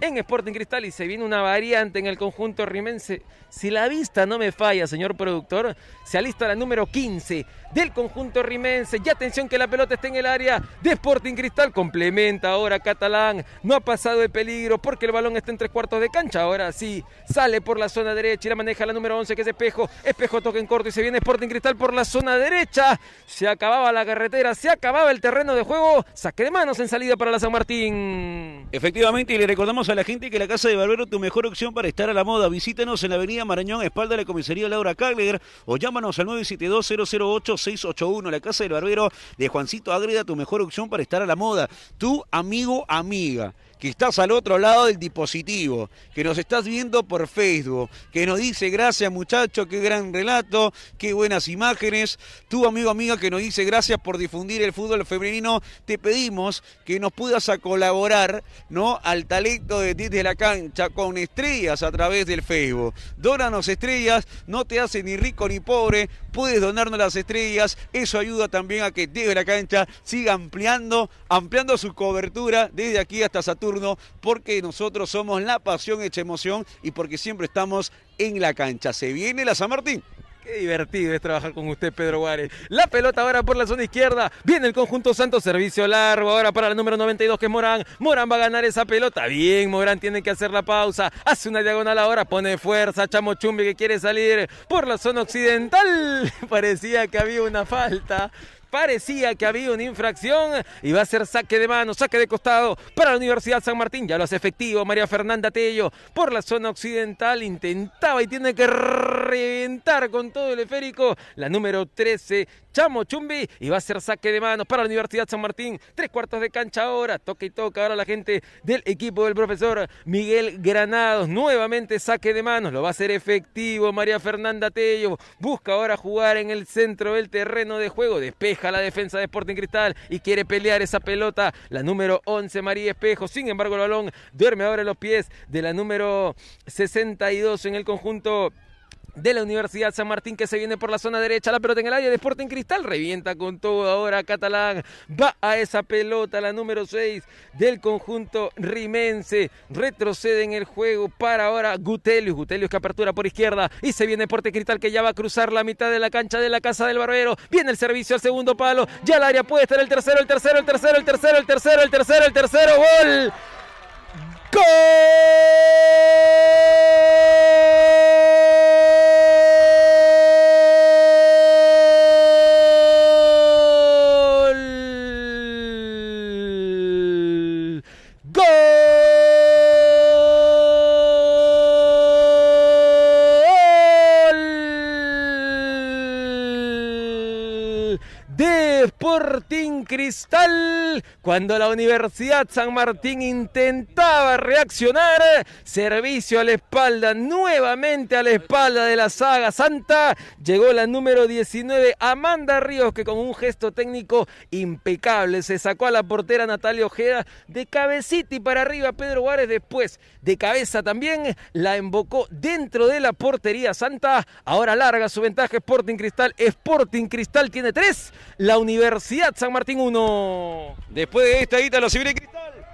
en Sporting Cristal y se viene una variante en el conjunto rimense. Si la vista no me falla, señor productor, se alista la número 15 del conjunto rimense. Y atención que la pelota está en el área de Sporting Cristal. Complementa ahora Catalán. No ha pasado de peligro porque el balón está en tres cuartos de cancha. Ahora sí, sale por la zona derecha y la maneja la número 11 que es Espejo. Espejo toca en corto y se viene Sporting Cristal por la zona derecha. Se acababa la carretera, se acababa el terreno de juego. Saque de manos en salida para la San Martín. Efectivamente le recordamos a la gente que la Casa de Barbero es tu mejor opción para estar a la moda. Visítanos en la Avenida Marañón, espalda de la comisaría Laura Kagler, o llámanos al 972-008-681. La Casa del Barbero de Juancito Agreda, tu mejor opción para estar a la moda. Tu amigo, amiga que estás al otro lado del dispositivo, que nos estás viendo por Facebook, que nos dice gracias muchacho, qué gran relato, qué buenas imágenes. Tú, amigo, amiga que nos dice gracias por difundir el fútbol femenino, te pedimos que nos puedas colaborar ¿no? al talento de de la cancha con estrellas a través del Facebook. Dónanos estrellas, no te hace ni rico ni pobre, puedes donarnos las estrellas. Eso ayuda también a que desde la cancha siga ampliando, ampliando su cobertura desde aquí hasta Saturno, porque nosotros somos la pasión hecha emoción y porque siempre estamos en la cancha. Se viene la San Martín. Qué divertido es trabajar con usted, Pedro Juárez. La pelota ahora por la zona izquierda. Viene el conjunto Santos, servicio largo ahora para el número 92 que es Morán. Morán va a ganar esa pelota. Bien, Morán tiene que hacer la pausa. Hace una diagonal ahora, pone fuerza. Chamo Chumbi que quiere salir por la zona occidental. Parecía que había una falta parecía que había una infracción y va a ser saque de mano, saque de costado para la Universidad San Martín, ya lo hace efectivo María Fernanda Tello por la zona occidental, intentaba y tiene que reventar con todo el esférico. La número 13, Chamo Chumbi. Y va a ser saque de manos para la Universidad San Martín. Tres cuartos de cancha ahora. Toca y toca ahora la gente del equipo del profesor Miguel Granados. Nuevamente saque de manos. Lo va a hacer efectivo María Fernanda Tello. Busca ahora jugar en el centro del terreno de juego. Despeja la defensa de Sporting Cristal y quiere pelear esa pelota. La número 11, María Espejo. Sin embargo, el balón duerme ahora en los pies de la número 62 en el conjunto de la Universidad San Martín que se viene por la zona derecha, la pelota en el área de en Cristal, revienta con todo ahora Catalán, va a esa pelota, la número 6 del conjunto rimense, retrocede en el juego para ahora Gutelius, Gutelius que apertura por izquierda y se viene Sporting Cristal que ya va a cruzar la mitad de la cancha de la Casa del Barbero, viene el servicio al segundo palo, ya el área puede estar el tercero, el tercero, el tercero, el tercero, el tercero, el tercero, el tercero, gol. Gol! Gol! Deporting Cristal cuando la Universidad San Martín intentaba reaccionar. Servicio a la espalda, nuevamente a la espalda de la saga Santa. Llegó la número 19, Amanda Ríos, que con un gesto técnico impecable se sacó a la portera Natalia Ojeda de cabecita y para arriba Pedro Juárez después de cabeza también la embocó dentro de la portería Santa. Ahora larga su ventaja Sporting Cristal. Sporting Cristal tiene tres. la Universidad San Martín 1. Después de esta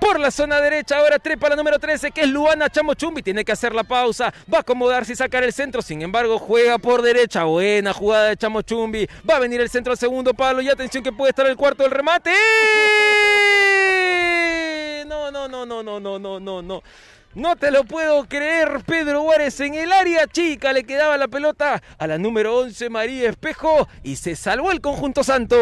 Por la zona derecha, ahora trepa la número 13, que es Luana Chamochumbi. Tiene que hacer la pausa. Va a acomodarse y sacar el centro. Sin embargo, juega por derecha. Buena jugada de Chamochumbi. Va a venir el centro al segundo palo. Y atención que puede estar el cuarto del remate. No, no, no, no, no, no, no, no, no. No te lo puedo creer, Pedro Juárez en el área chica le quedaba la pelota a la número 11 María Espejo y se salvó el conjunto santo.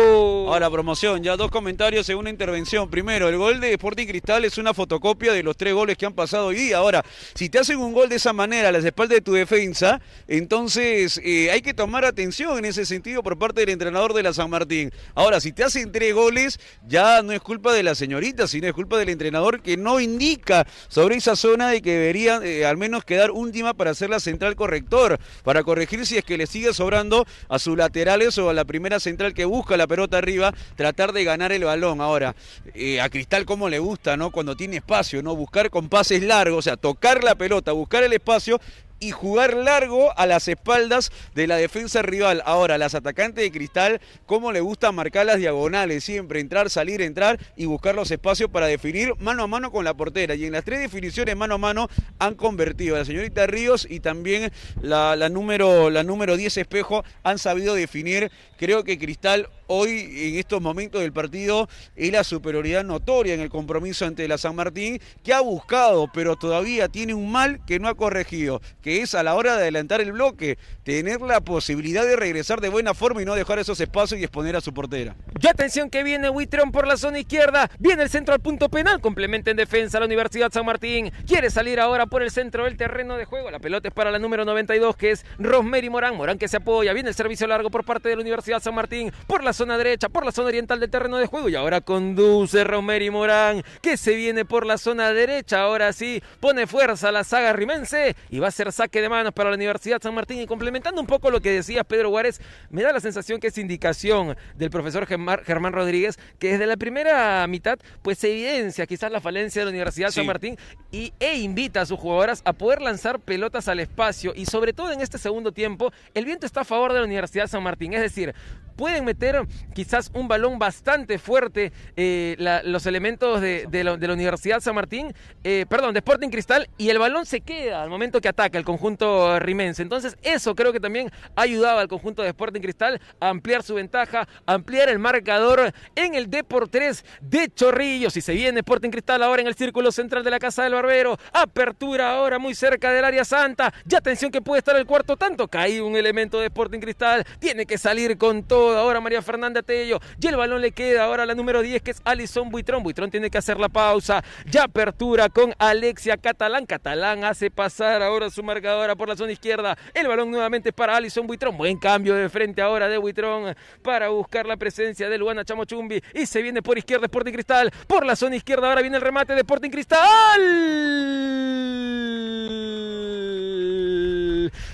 Ahora promoción, ya dos comentarios en una intervención. Primero, el gol de Sporting Cristal es una fotocopia de los tres goles que han pasado hoy día. Ahora, si te hacen un gol de esa manera a las espaldas de tu defensa, entonces eh, hay que tomar atención en ese sentido por parte del entrenador de la San Martín. Ahora, si te hacen tres goles, ya no es culpa de la señorita, sino es culpa del entrenador que no indica sobre esa zona de que debería eh, al menos quedar última para hacer la central corrector, para corregir si es que le sigue sobrando a sus laterales o a la primera central que busca la pelota arriba, tratar de ganar el balón. Ahora, eh, a Cristal como le gusta, ¿no? Cuando tiene espacio, ¿no? Buscar con pases largos, o sea, tocar la pelota, buscar el espacio y jugar largo a las espaldas de la defensa rival. Ahora, las atacantes de Cristal, cómo le gusta marcar las diagonales, siempre entrar, salir, entrar y buscar los espacios para definir mano a mano con la portera. Y en las tres definiciones mano a mano han convertido a la señorita Ríos y también la, número, la número 10 Espejo han sabido definir. Creo que Cristal hoy en estos momentos del partido es la superioridad notoria en el compromiso ante la San Martín que ha buscado, pero todavía tiene un mal que no ha corregido, que es a la hora de adelantar el bloque, tener la posibilidad de regresar de buena forma y no dejar esos espacios y exponer a su portera. Y atención que viene Huitrón por la zona izquierda, viene el centro al punto penal, complementa en defensa la Universidad San Martín, quiere salir ahora por el centro del terreno de juego, la pelota es para la número 92 que es Rosemary Morán, Morán que se apoya, viene el servicio largo por parte de la Universidad San Martín, por la zona derecha, por la zona oriental del terreno de juego y ahora conduce Rosemary Morán que se viene por la zona derecha, ahora sí pone fuerza la saga rimense y va a ser que de manos para la Universidad San Martín. Y complementando un poco lo que decías, Pedro Juárez, me da la sensación que es indicación del profesor Germán Rodríguez que desde la primera mitad pues se evidencia quizás la falencia de la Universidad San Martín y, e invita a sus jugadoras a poder lanzar pelotas al espacio y sobre todo en este segundo tiempo el viento está a favor de la Universidad San Martín, es decir, pueden meter quizás un balón bastante fuerte eh, los elementos de, la, Universidad San Martín, eh, perdón, de Sporting Cristal y el balón se queda al momento que ataca conjunto rimense. Entonces eso creo que también ayudaba al conjunto de Sporting Cristal a ampliar su ventaja, ampliar el marcador en el D por 3 de Chorrillos. Y se viene Sporting Cristal ahora en el círculo central de la Casa del Barbero. Apertura ahora muy cerca del área santa. Ya atención que puede estar el cuarto tanto. Cae un elemento de Sporting Cristal. Tiene que salir con todo. Ahora María Fernanda Tello. Y el balón le queda ahora a la número 10 que es Alison Buitrón. Buitrón tiene que hacer la pausa. Ya apertura con Alexia Catalán. Catalán hace pasar ahora su ahora por la zona izquierda. El balón nuevamente es para Alison Buitrón. Buen cambio de frente ahora de Buitrón para buscar la presencia de Luana Chamochumbi. Y se viene por izquierda Sporting Cristal. Por la zona izquierda ahora viene el remate de Sporting Cristal.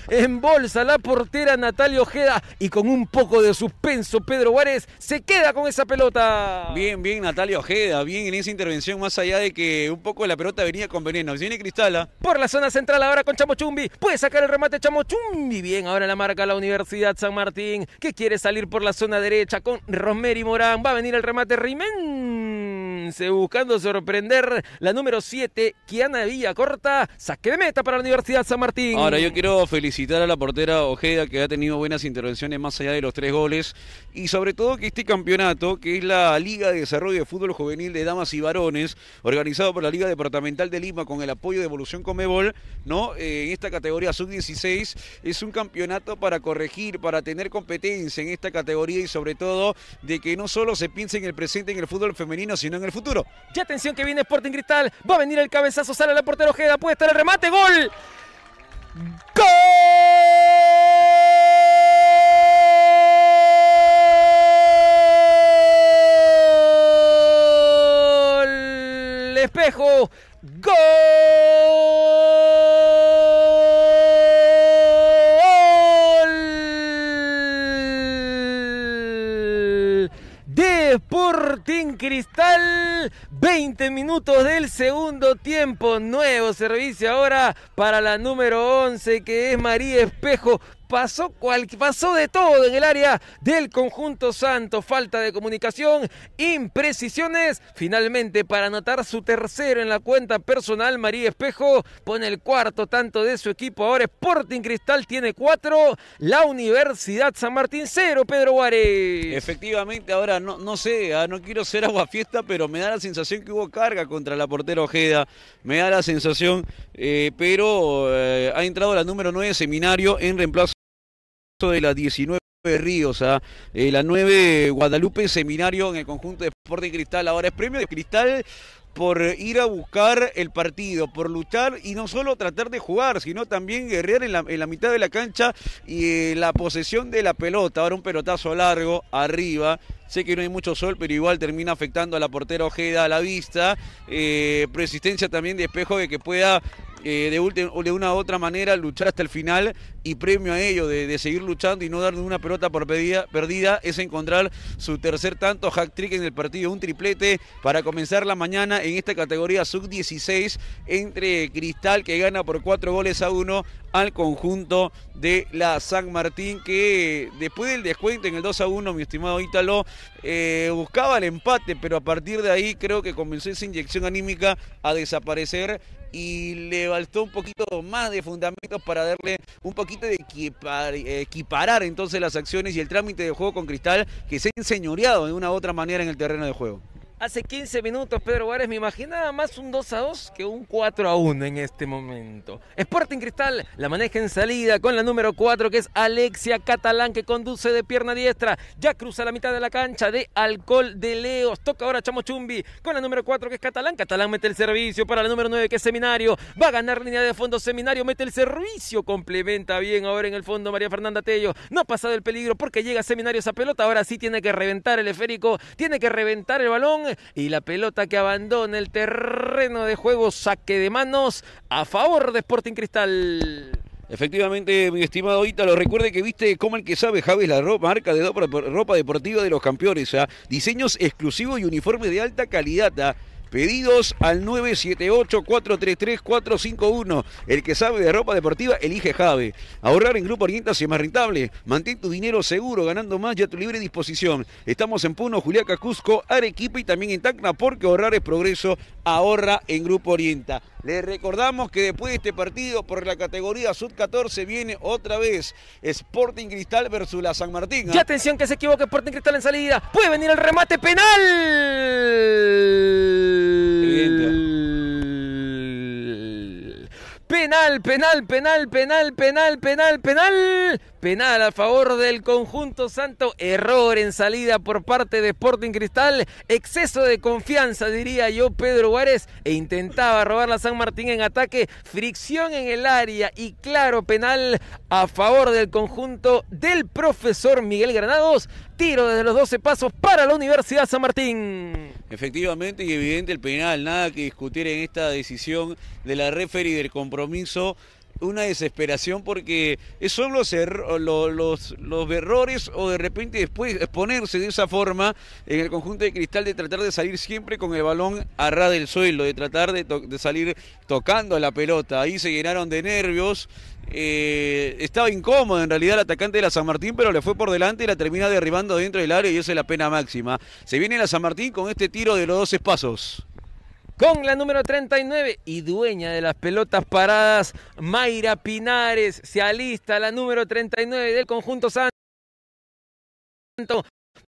En bolsa la portera Natalia Ojeda y con un poco de suspenso Pedro Juárez se queda con esa pelota. Bien, bien Natalia Ojeda, bien en esa intervención más allá de que un poco la pelota venía con veneno. Viene Cristala. Por la zona central ahora con Chamochumbi. Puede sacar el remate Chamochumbi. Bien, ahora la marca la Universidad San Martín que quiere salir por la zona derecha con y Morán. Va a venir el remate Rimen buscando sorprender la número 7, Kiana Villacorta, saque de meta para la Universidad San Martín. Ahora yo quiero felicitar a la portera Ojeda que ha tenido buenas intervenciones más allá de los tres goles y sobre todo que este campeonato, que es la Liga de Desarrollo de Fútbol Juvenil de Damas y Varones, organizado por la Liga Departamental de Lima con el apoyo de Evolución Comebol, ¿no? Eh, en esta categoría sub-16 es un campeonato para corregir, para tener competencia en esta categoría y sobre todo de que no solo se piense en el presente en el fútbol femenino, sino en el el futuro. Ya atención que viene Sporting Cristal. Va a venir el cabezazo, sale la portero Ojeda, puede estar el remate, gol. ¡Gol! Espejo. ¡Gol! Cristal. 20 minutos del segundo tiempo. Nuevo servicio ahora para la número 11 que es María Espejo pasó, pasó de todo en el área del conjunto santo. Falta de comunicación, imprecisiones. Finalmente, para anotar su tercero en la cuenta personal, María Espejo pone el cuarto tanto de su equipo. Ahora Sporting Cristal tiene cuatro. La Universidad San Martín cero, Pedro Guárez. Efectivamente, ahora no, no sé, ah, no quiero ser fiesta pero me da la sensación que hubo carga contra la portera Ojeda. Me da la sensación, eh, pero eh, ha entrado la número nueve, Seminario en reemplazo de la 19 Ríos a ¿ah? eh, la 9 Guadalupe Seminario en el conjunto de Sporting Cristal. Ahora es premio de Cristal por ir a buscar el partido, por luchar y no solo tratar de jugar, sino también guerrear en la, mitad de la cancha y eh, la posesión de la pelota. Ahora un pelotazo largo arriba Sé que no hay mucho sol, pero igual termina afectando a la portera Ojeda a la vista. Eh, persistencia también de espejo de que pueda eh, de, una u otra manera luchar hasta el final y premio a ello de, seguir luchando y no darle una pelota por perdida es encontrar su tercer tanto hack trick en el partido, un triplete para comenzar la mañana en esta categoría sub-16 entre Cristal que gana por cuatro goles a uno al conjunto de la San Martín que después del descuento en el 2 a 1 mi estimado Ítalo eh, buscaba el empate, pero a partir de ahí creo que comenzó esa inyección anímica a desaparecer y le faltó un poquito más de fundamentos para darle un poquito de equiparar entonces las acciones y el trámite de juego con Cristal que se ha enseñoreado de una u otra manera en el terreno de juego. Hace 15 minutos Pedro Juárez me imaginaba más un 2 a 2 que un 4 a 1 en este momento. Sporting Cristal la maneja en salida con la número 4 que es Alexia Catalán que conduce de pierna diestra. Ya cruza la mitad de la cancha de Alcohol de Leos. Toca ahora Chamo Chumbi con la número 4 que es Catalán. Catalán mete el servicio para la número 9 que es Seminario. Va a ganar línea de fondo Seminario. Mete el servicio. Complementa bien ahora en el fondo María Fernanda Tello. No ha pasado el peligro porque llega Seminario esa pelota. Ahora sí tiene que reventar el esférico. Tiene que reventar el balón y la pelota que abandona el terreno de juego, saque de manos a favor de Sporting Cristal. Efectivamente, mi estimado lo recuerde que viste como el que sabe Javi la ropa, marca de ropa, deportiva de los campeones, ¿ah? diseños exclusivos y uniformes de alta calidad. ¿ah? Pedidos al 978-433-451. El que sabe de ropa deportiva, elige Jave. Ahorrar en Grupo Orienta es más rentable. Mantén tu dinero seguro, ganando más y a tu libre disposición. Estamos en Puno, Juliaca, Cusco, Arequipa y también en Tacna, porque ahorrar es progreso. Ahorra en Grupo Orienta. Les recordamos que después de este partido por la categoría sub-14 viene otra vez Sporting Cristal versus la San Martín. ¿ah? Y atención que se equivoca Sporting Cristal en salida. Puede venir el remate penal. Penal, penal, penal, penal, penal, penal, penal. Penal a favor del conjunto santo. Error en salida por parte de Sporting Cristal. Exceso de confianza, diría yo, Pedro Juárez. E intentaba robar la San Martín en ataque. Fricción en el área y claro penal a favor del conjunto del profesor Miguel Granados. Tiro desde los 12 pasos para la Universidad San Martín. Efectivamente y evidente el penal, nada que discutir en esta decisión de la y del compromiso una desesperación porque es solo ser los, los, errores o de repente después exponerse de esa forma en el conjunto de cristal de tratar de salir siempre con el balón a del suelo, de tratar de, de salir tocando la pelota. Ahí se llenaron de nervios. Eh, estaba incómodo en realidad el atacante de la San Martín, pero le fue por delante y la termina derribando dentro del área y esa es la pena máxima. Se viene la San Martín con este tiro de los dos pasos. Con la número 39 y dueña de las pelotas paradas, Mayra Pinares se alista la número 39 del conjunto Santo.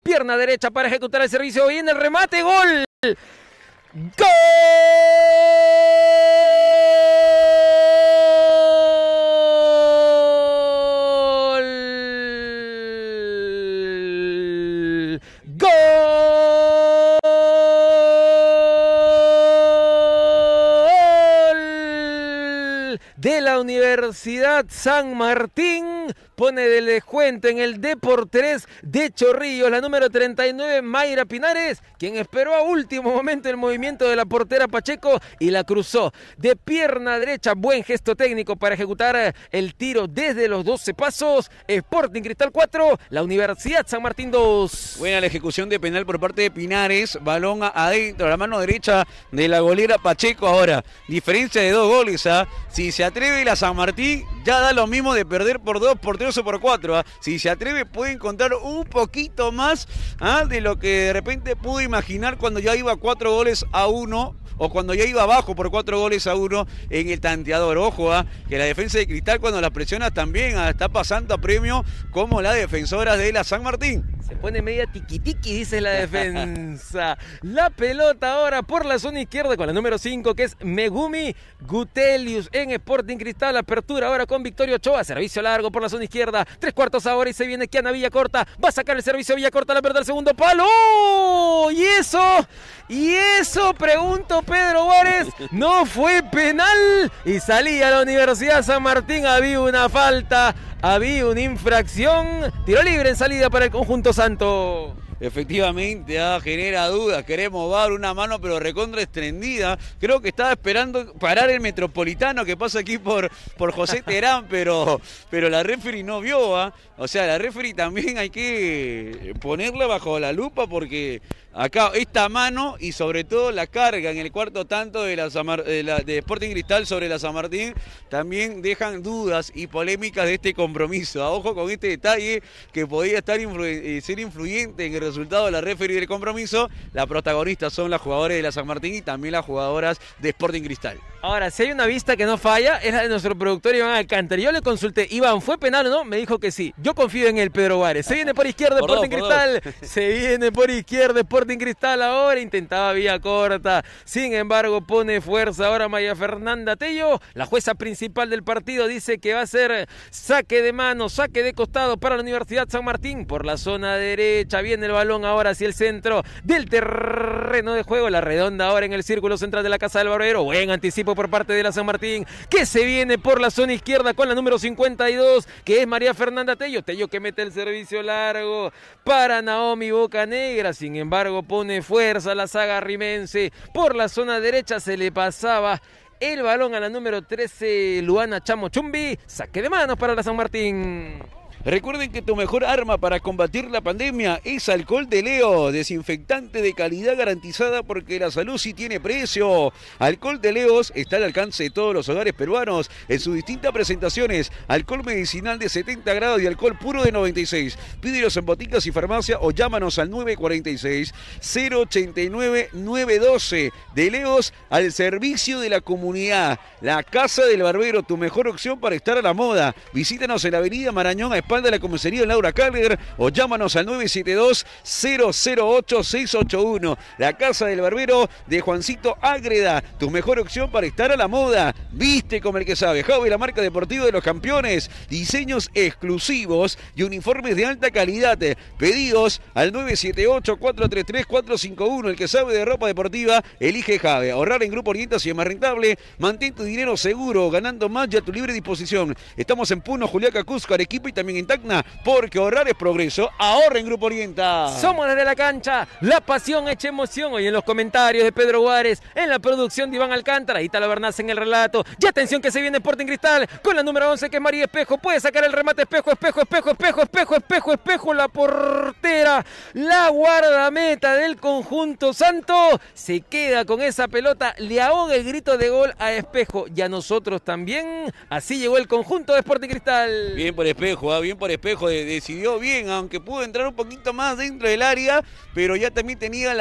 Pierna derecha para ejecutar el servicio. en el remate, gol. ¡Gol! Universidad San Martín pone del descuento en el D por 3 de Chorrillos, la número 39 Mayra Pinares, quien esperó a último momento el movimiento de la portera Pacheco y la cruzó de pierna derecha, buen gesto técnico para ejecutar eh, el tiro desde los 12 pasos, Sporting Cristal 4, la Universidad San Martín 2. Buena la ejecución de penal por parte de Pinares, balón adentro, la mano derecha de la golera Pacheco ahora, diferencia de dos goles, ¿ah? si se atreve la San Martín ya da lo mismo de perder por dos por tres por cuatro. ¿ah? Si se atreve, puede encontrar un poquito más ¿ah? de lo que de repente pudo imaginar cuando ya iba cuatro goles a uno o cuando ya iba abajo por cuatro goles a uno en el tanteador. Ojo, ¿ah? que la defensa de Cristal cuando las presiona también está pasando a premio como la defensora de la San Martín. Se pone media tiquitiqui, dice la defensa. La pelota ahora por la zona izquierda con la número 5, que es Megumi Gutelius en Sporting Cristal. Apertura ahora con Victorio Ochoa. Servicio largo por la zona izquierda. Tres cuartos ahora y se viene Kiana corta Va a sacar el servicio corta la pelota el segundo palo. Y eso, y eso, pregunto Pedro Juárez. No fue penal. Y salía a la Universidad San Martín. Había una falta había una infracción. Tiro libre en salida para el conjunto santo efectivamente ah, genera dudas. Queremos dar una mano, pero recontra extendida. Creo que estaba esperando parar el metropolitano que pasa aquí por, por José Terán, pero, pero la referee no vio. Ah. O sea, la referee también hay que eh, ponerla bajo la lupa porque acá esta mano y sobre todo la carga en el cuarto tanto de, la, de, Sporting Cristal sobre la San Martín también dejan dudas y polémicas de este compromiso. A ah, ojo con este detalle que podía estar eh, ser influyente en el resultado, de la referee del compromiso. La protagonista son las jugadoras de la San Martín y también las jugadoras de Sporting Cristal. Ahora, si hay una vista que no falla, es la de nuestro productor Iván Alcántara. Yo le consulté, Iván, ¿fue penal o no? Me dijo que sí. Yo confío en el Pedro Juárez. Se viene por izquierda Sporting Cristal. Se viene por izquierda Sporting Cristal. Ahora intentaba vía corta. Sin embargo, pone fuerza ahora María Fernanda Tello. La jueza principal del partido dice que va a ser saque de mano, saque de costado para la Universidad San Martín. Por la zona derecha viene el balón ahora hacia el centro del terreno de juego. La redonda ahora en el círculo central de la Casa del Barbero. Buen anticipo por parte de la San Martín, que se viene por la zona izquierda con la número 52, que es María Fernanda Tello. Tello que mete el servicio largo para Naomi Boca Negra Sin embargo, pone fuerza la saga rimense. Por la zona derecha se le pasaba el balón a la número 13, Luana Chamo Saque de manos para la San Martín. Recuerden que tu mejor arma para combatir la pandemia es alcohol de Leo, desinfectante de calidad garantizada porque la salud sí tiene precio. Alcohol de Leos está al alcance de todos los hogares peruanos en sus distintas presentaciones. Alcohol medicinal de 70 grados y alcohol puro de 96. Pídelos en boticas y farmacia o llámanos al 946 089 912 de Leos al servicio de la comunidad. La Casa del Barbero, tu mejor opción para estar a la moda. Visítanos en la Avenida Marañón a Panda de la comisaría Laura Calder o llámanos al 972-008-681. La casa del barbero de Juancito Ágreda, tu mejor opción para estar a la moda. Viste como el que sabe. Javi, la marca deportiva de los campeones. Diseños exclusivos y uniformes de alta calidad. Pedidos al 978-433-451. El que sabe de ropa deportiva, elige Jave. Ahorrar en Grupo Orienta si es más rentable. Mantén tu dinero seguro, ganando más ya a tu libre disposición. Estamos en Puno, Juliaca, Cusco, Arequipa y también en Intacta porque ahorrar es progreso. Ahorra en Grupo Orienta. Somos las de la cancha, la pasión echa emoción. Hoy en los comentarios de Pedro Juárez, en la producción de Iván Alcántara, la Bernaz en el relato. Y atención que se viene Sporting Cristal con la número 11 que es María Espejo. Puede sacar el remate Espejo, Espejo, Espejo, Espejo, Espejo, Espejo, Espejo. La portera, la guardameta del conjunto Santo se queda con esa pelota. Le ahoga el grito de gol a Espejo y a nosotros también. Así llegó el conjunto de Sporting Cristal. Bien por Espejo, por espejo, decidió bien, aunque pudo entrar un poquito más dentro del área, pero ya también tenía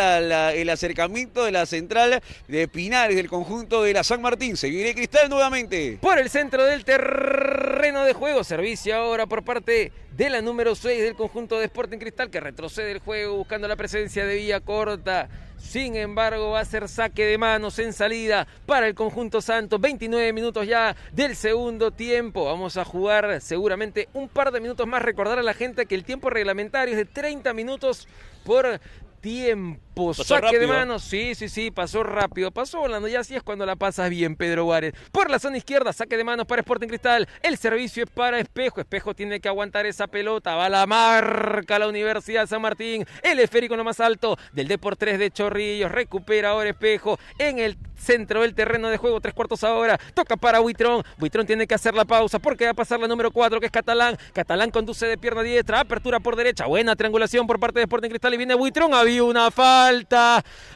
el acercamiento de la central de Pinares, del conjunto de la San Martín. Se viene Cristal nuevamente. Por el centro del terreno de juego, servicio ahora por parte de la número 6 del conjunto de Sporting Cristal, que retrocede el juego buscando la presencia de Villa Corta. Sin embargo, va a ser saque de manos en salida para el conjunto santo. 29 minutos ya del segundo tiempo. Vamos a jugar seguramente un par de minutos más. Recordar a la gente que el tiempo reglamentario es de 30 minutos por tiempo saque de manos. Sí, sí, sí, pasó rápido, pasó volando. Y así es cuando la pasas bien, Pedro Juárez. Por la zona izquierda, saque de manos para Sporting Cristal. El servicio es para Espejo. Espejo tiene que aguantar esa pelota. Va la marca la Universidad San Martín. El esférico lo más alto del Depor 3 de Chorrillos. Recupera ahora Espejo en el centro del terreno de juego. Tres cuartos ahora. Toca para Buitrón. Buitrón tiene que hacer la pausa porque va a pasar la número 4 que es Catalán. Catalán conduce de pierna diestra. Apertura por derecha. Buena triangulación por parte de Sporting Cristal. Y viene Buitrón. Había una falta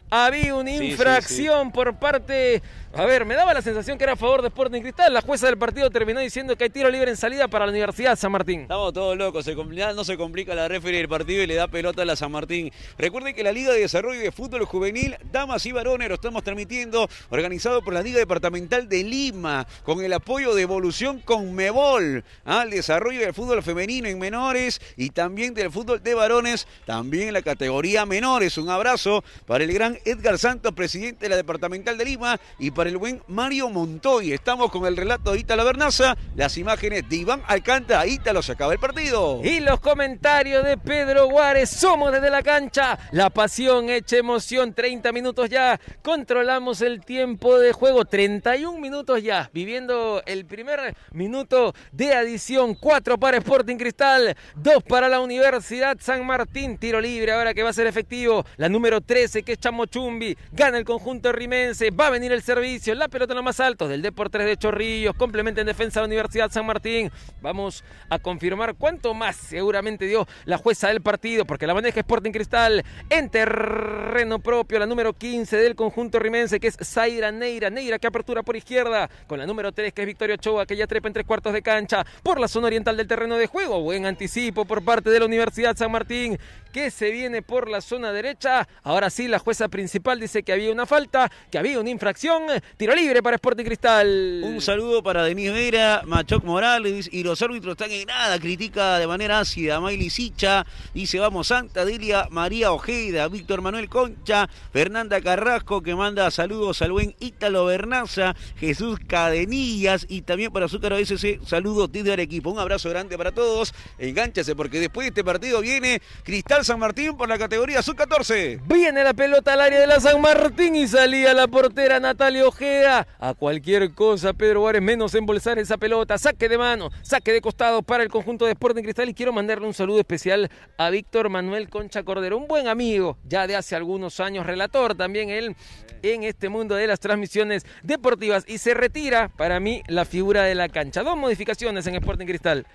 había una infracción por parte a ver, me daba la sensación que era a favor de Sporting Cristal. La jueza del partido terminó diciendo que hay tiro libre en salida para la Universidad San Martín. Estamos todos locos, no se complica la referee del partido y le da pelota a la San Martín. Recuerden que la Liga de Desarrollo de Fútbol Juvenil, damas y varones, lo estamos transmitiendo, organizado por la Liga Departamental de Lima, con el apoyo de Evolución con Mebol, al ¿ah? desarrollo del fútbol femenino en menores y también del fútbol de varones, también en la categoría menores. Un abrazo para el gran Edgar Santos, presidente de la Departamental de Lima y para el buen Mario Montoy. Estamos con el relato de La Bernaza, las imágenes de Iván Alcántara. Ítalo lo acaba el partido. Y los comentarios de Pedro Guárez. Somos desde la cancha. La pasión echa emoción. 30 minutos ya. Controlamos el tiempo de juego. 31 minutos ya. Viviendo el primer minuto de adición. 4 para Sporting Cristal. 2 para la Universidad San Martín. Tiro libre ahora que va a ser efectivo. La número 13 que es Chamochumbi. Gana el conjunto rimense. Va a venir el servicio la pelota en los más altos del Deportes de Chorrillos, complementa en defensa de la Universidad San Martín. Vamos a confirmar cuánto más seguramente dio la jueza del partido, porque la maneja Sporting Cristal en terreno propio, la número 15 del conjunto rimense, que es Zaira Neira. Neira que apertura por izquierda, con la número 3 que es Victoria Ochoa, que ya trepa en tres cuartos de cancha por la zona oriental del terreno de juego. Buen anticipo por parte de la Universidad San Martín, que se viene por la zona derecha. Ahora sí, la jueza principal dice que había una falta, que había una infracción. Tiro libre para Sporting Cristal. Un saludo para Denis Vera, Machoc Morales y los árbitros están en nada. Critica de manera ácida a Miley Sicha. Dice vamos Santa Delia, María Ojeda, Víctor Manuel Concha, Fernanda Carrasco que manda saludos al buen Ítalo Bernaza, Jesús Cadenillas y también para Azúcar ese Saludos desde equipo Un abrazo grande para todos. Engánchase porque después de este partido viene Cristal San Martín por la categoría sub-14. Viene la pelota al área de la San Martín y salía la portera Natalia Ojeda. A cualquier cosa, Pedro Juárez, menos embolsar esa pelota. Saque de mano, saque de costado para el conjunto de Sporting Cristal. Y quiero mandarle un saludo especial a Víctor Manuel Concha Cordero, un buen amigo, ya de hace algunos años, relator también él en este mundo de las transmisiones deportivas. Y se retira, para mí, la figura de la cancha. Dos modificaciones en Sporting Cristal.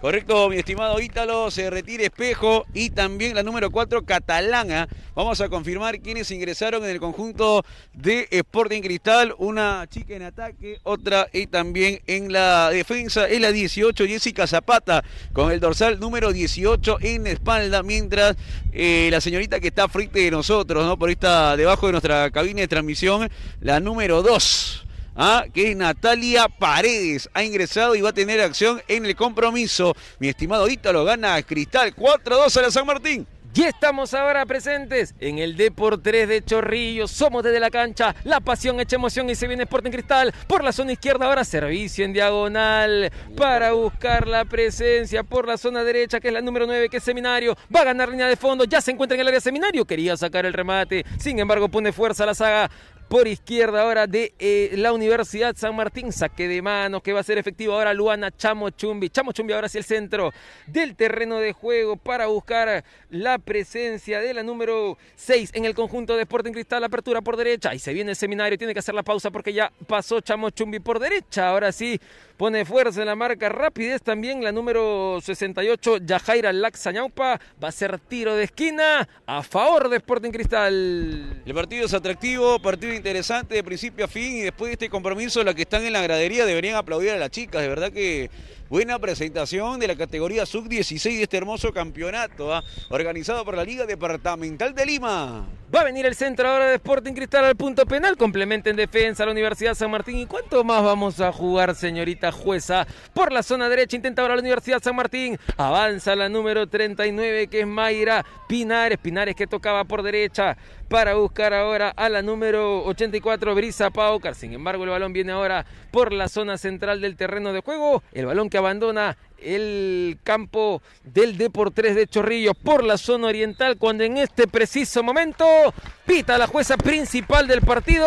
Correcto, mi estimado Ítalo, se retire Espejo y también la número 4, Catalana. Vamos a confirmar quiénes ingresaron en el conjunto de Sporting Cristal. Una chica en ataque, otra y también en la defensa, es la 18, Jessica Zapata, con el dorsal número 18 en espalda, mientras eh, la señorita que está frente de nosotros, ¿no? Por esta debajo de nuestra cabina de transmisión, la número 2. ¿ah? que es Natalia Paredes. Ha ingresado y va a tener acción en el compromiso. Mi estimado lo gana Cristal 4-2 a la San Martín. Y estamos ahora presentes en el por 3 de Chorrillo. Somos desde la cancha. La pasión echa emoción y se viene Sporting Cristal. Por la zona izquierda ahora servicio en diagonal para buscar la presencia. Por la zona derecha que es la número 9 que es Seminario. Va a ganar línea de fondo. Ya se encuentra en el área Seminario. Quería sacar el remate. Sin embargo pone fuerza la saga por izquierda ahora de eh, la Universidad San Martín. Saque de manos, que va a ser efectivo ahora Luana Chamo Chumbi. Chamo Chumbi ahora hacia el centro del terreno de juego para buscar la presencia de la número 6 en el conjunto de Sporting Cristal. Apertura por derecha. Y se viene el seminario. Tiene que hacer la pausa porque ya pasó Chamo Chumbi por derecha. Ahora sí Pone fuerza en la marca, rapidez también. La número 68, Yajaira Laxañaupa, va a ser tiro de esquina a favor de Sporting Cristal. El partido es atractivo, partido interesante de principio a fin. Y después de este compromiso, las que están en la gradería deberían aplaudir a las chicas. De verdad que Buena presentación de la categoría sub-16 de este hermoso campeonato, ¿ah? organizado por la Liga Departamental de Lima. Va a venir el centro ahora de Sporting Cristal al punto penal, complementa en defensa a la Universidad San Martín. ¿Y cuánto más vamos a jugar, señorita jueza? Por la zona derecha intenta ahora la Universidad San Martín. Avanza la número 39 que es Mayra Pinares. Pinares que tocaba por derecha para buscar ahora a la número 84 Brisa Paucar. Sin embargo, el balón viene ahora por la zona central del terreno de juego. El balón que abandona el campo del Depor 3 de Chorrillos por la zona oriental cuando en este preciso momento pita la jueza principal del partido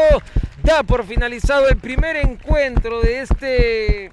da por finalizado el primer encuentro de este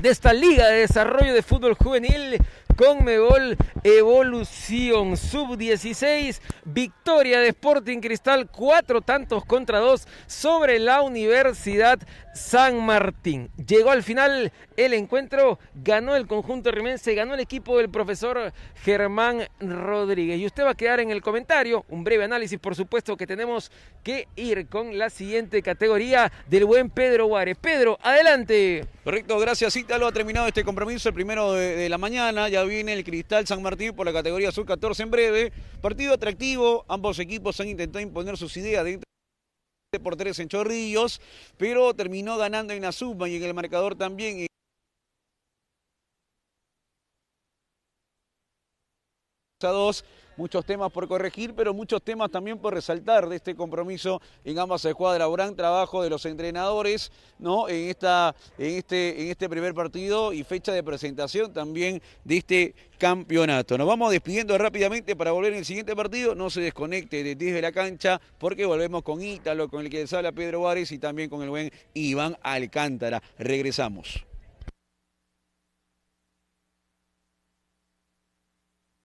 de esta liga de desarrollo de fútbol juvenil Conmebol Evolución Sub-16, victoria de Sporting Cristal, cuatro tantos contra dos sobre la Universidad San Martín. Llegó al final el encuentro, ganó el conjunto rimense, ganó el equipo del profesor Germán Rodríguez. Y usted va a quedar en el comentario, un breve análisis, por supuesto, que tenemos que ir con la siguiente categoría del buen Pedro Juárez, Pedro, adelante. Correcto, gracias lo Ha terminado este compromiso, el primero de, la mañana. Ya viene el Cristal San Martín por la categoría sub 14 en breve. Partido atractivo, ambos equipos han intentado imponer sus ideas dentro por tres en Chorrillos, pero terminó ganando en la suma y en el marcador también muchos temas por corregir, pero muchos temas también por resaltar de este compromiso en ambas escuadras. Gran trabajo de los entrenadores, ¿no? En esta, en este, en este primer partido y fecha de presentación también de este campeonato. Nos vamos despidiendo rápidamente para volver en el siguiente partido. No se desconecte desde la cancha porque volvemos con Ítalo, con el que les habla Pedro Juárez y también con el buen Iván Alcántara. Regresamos.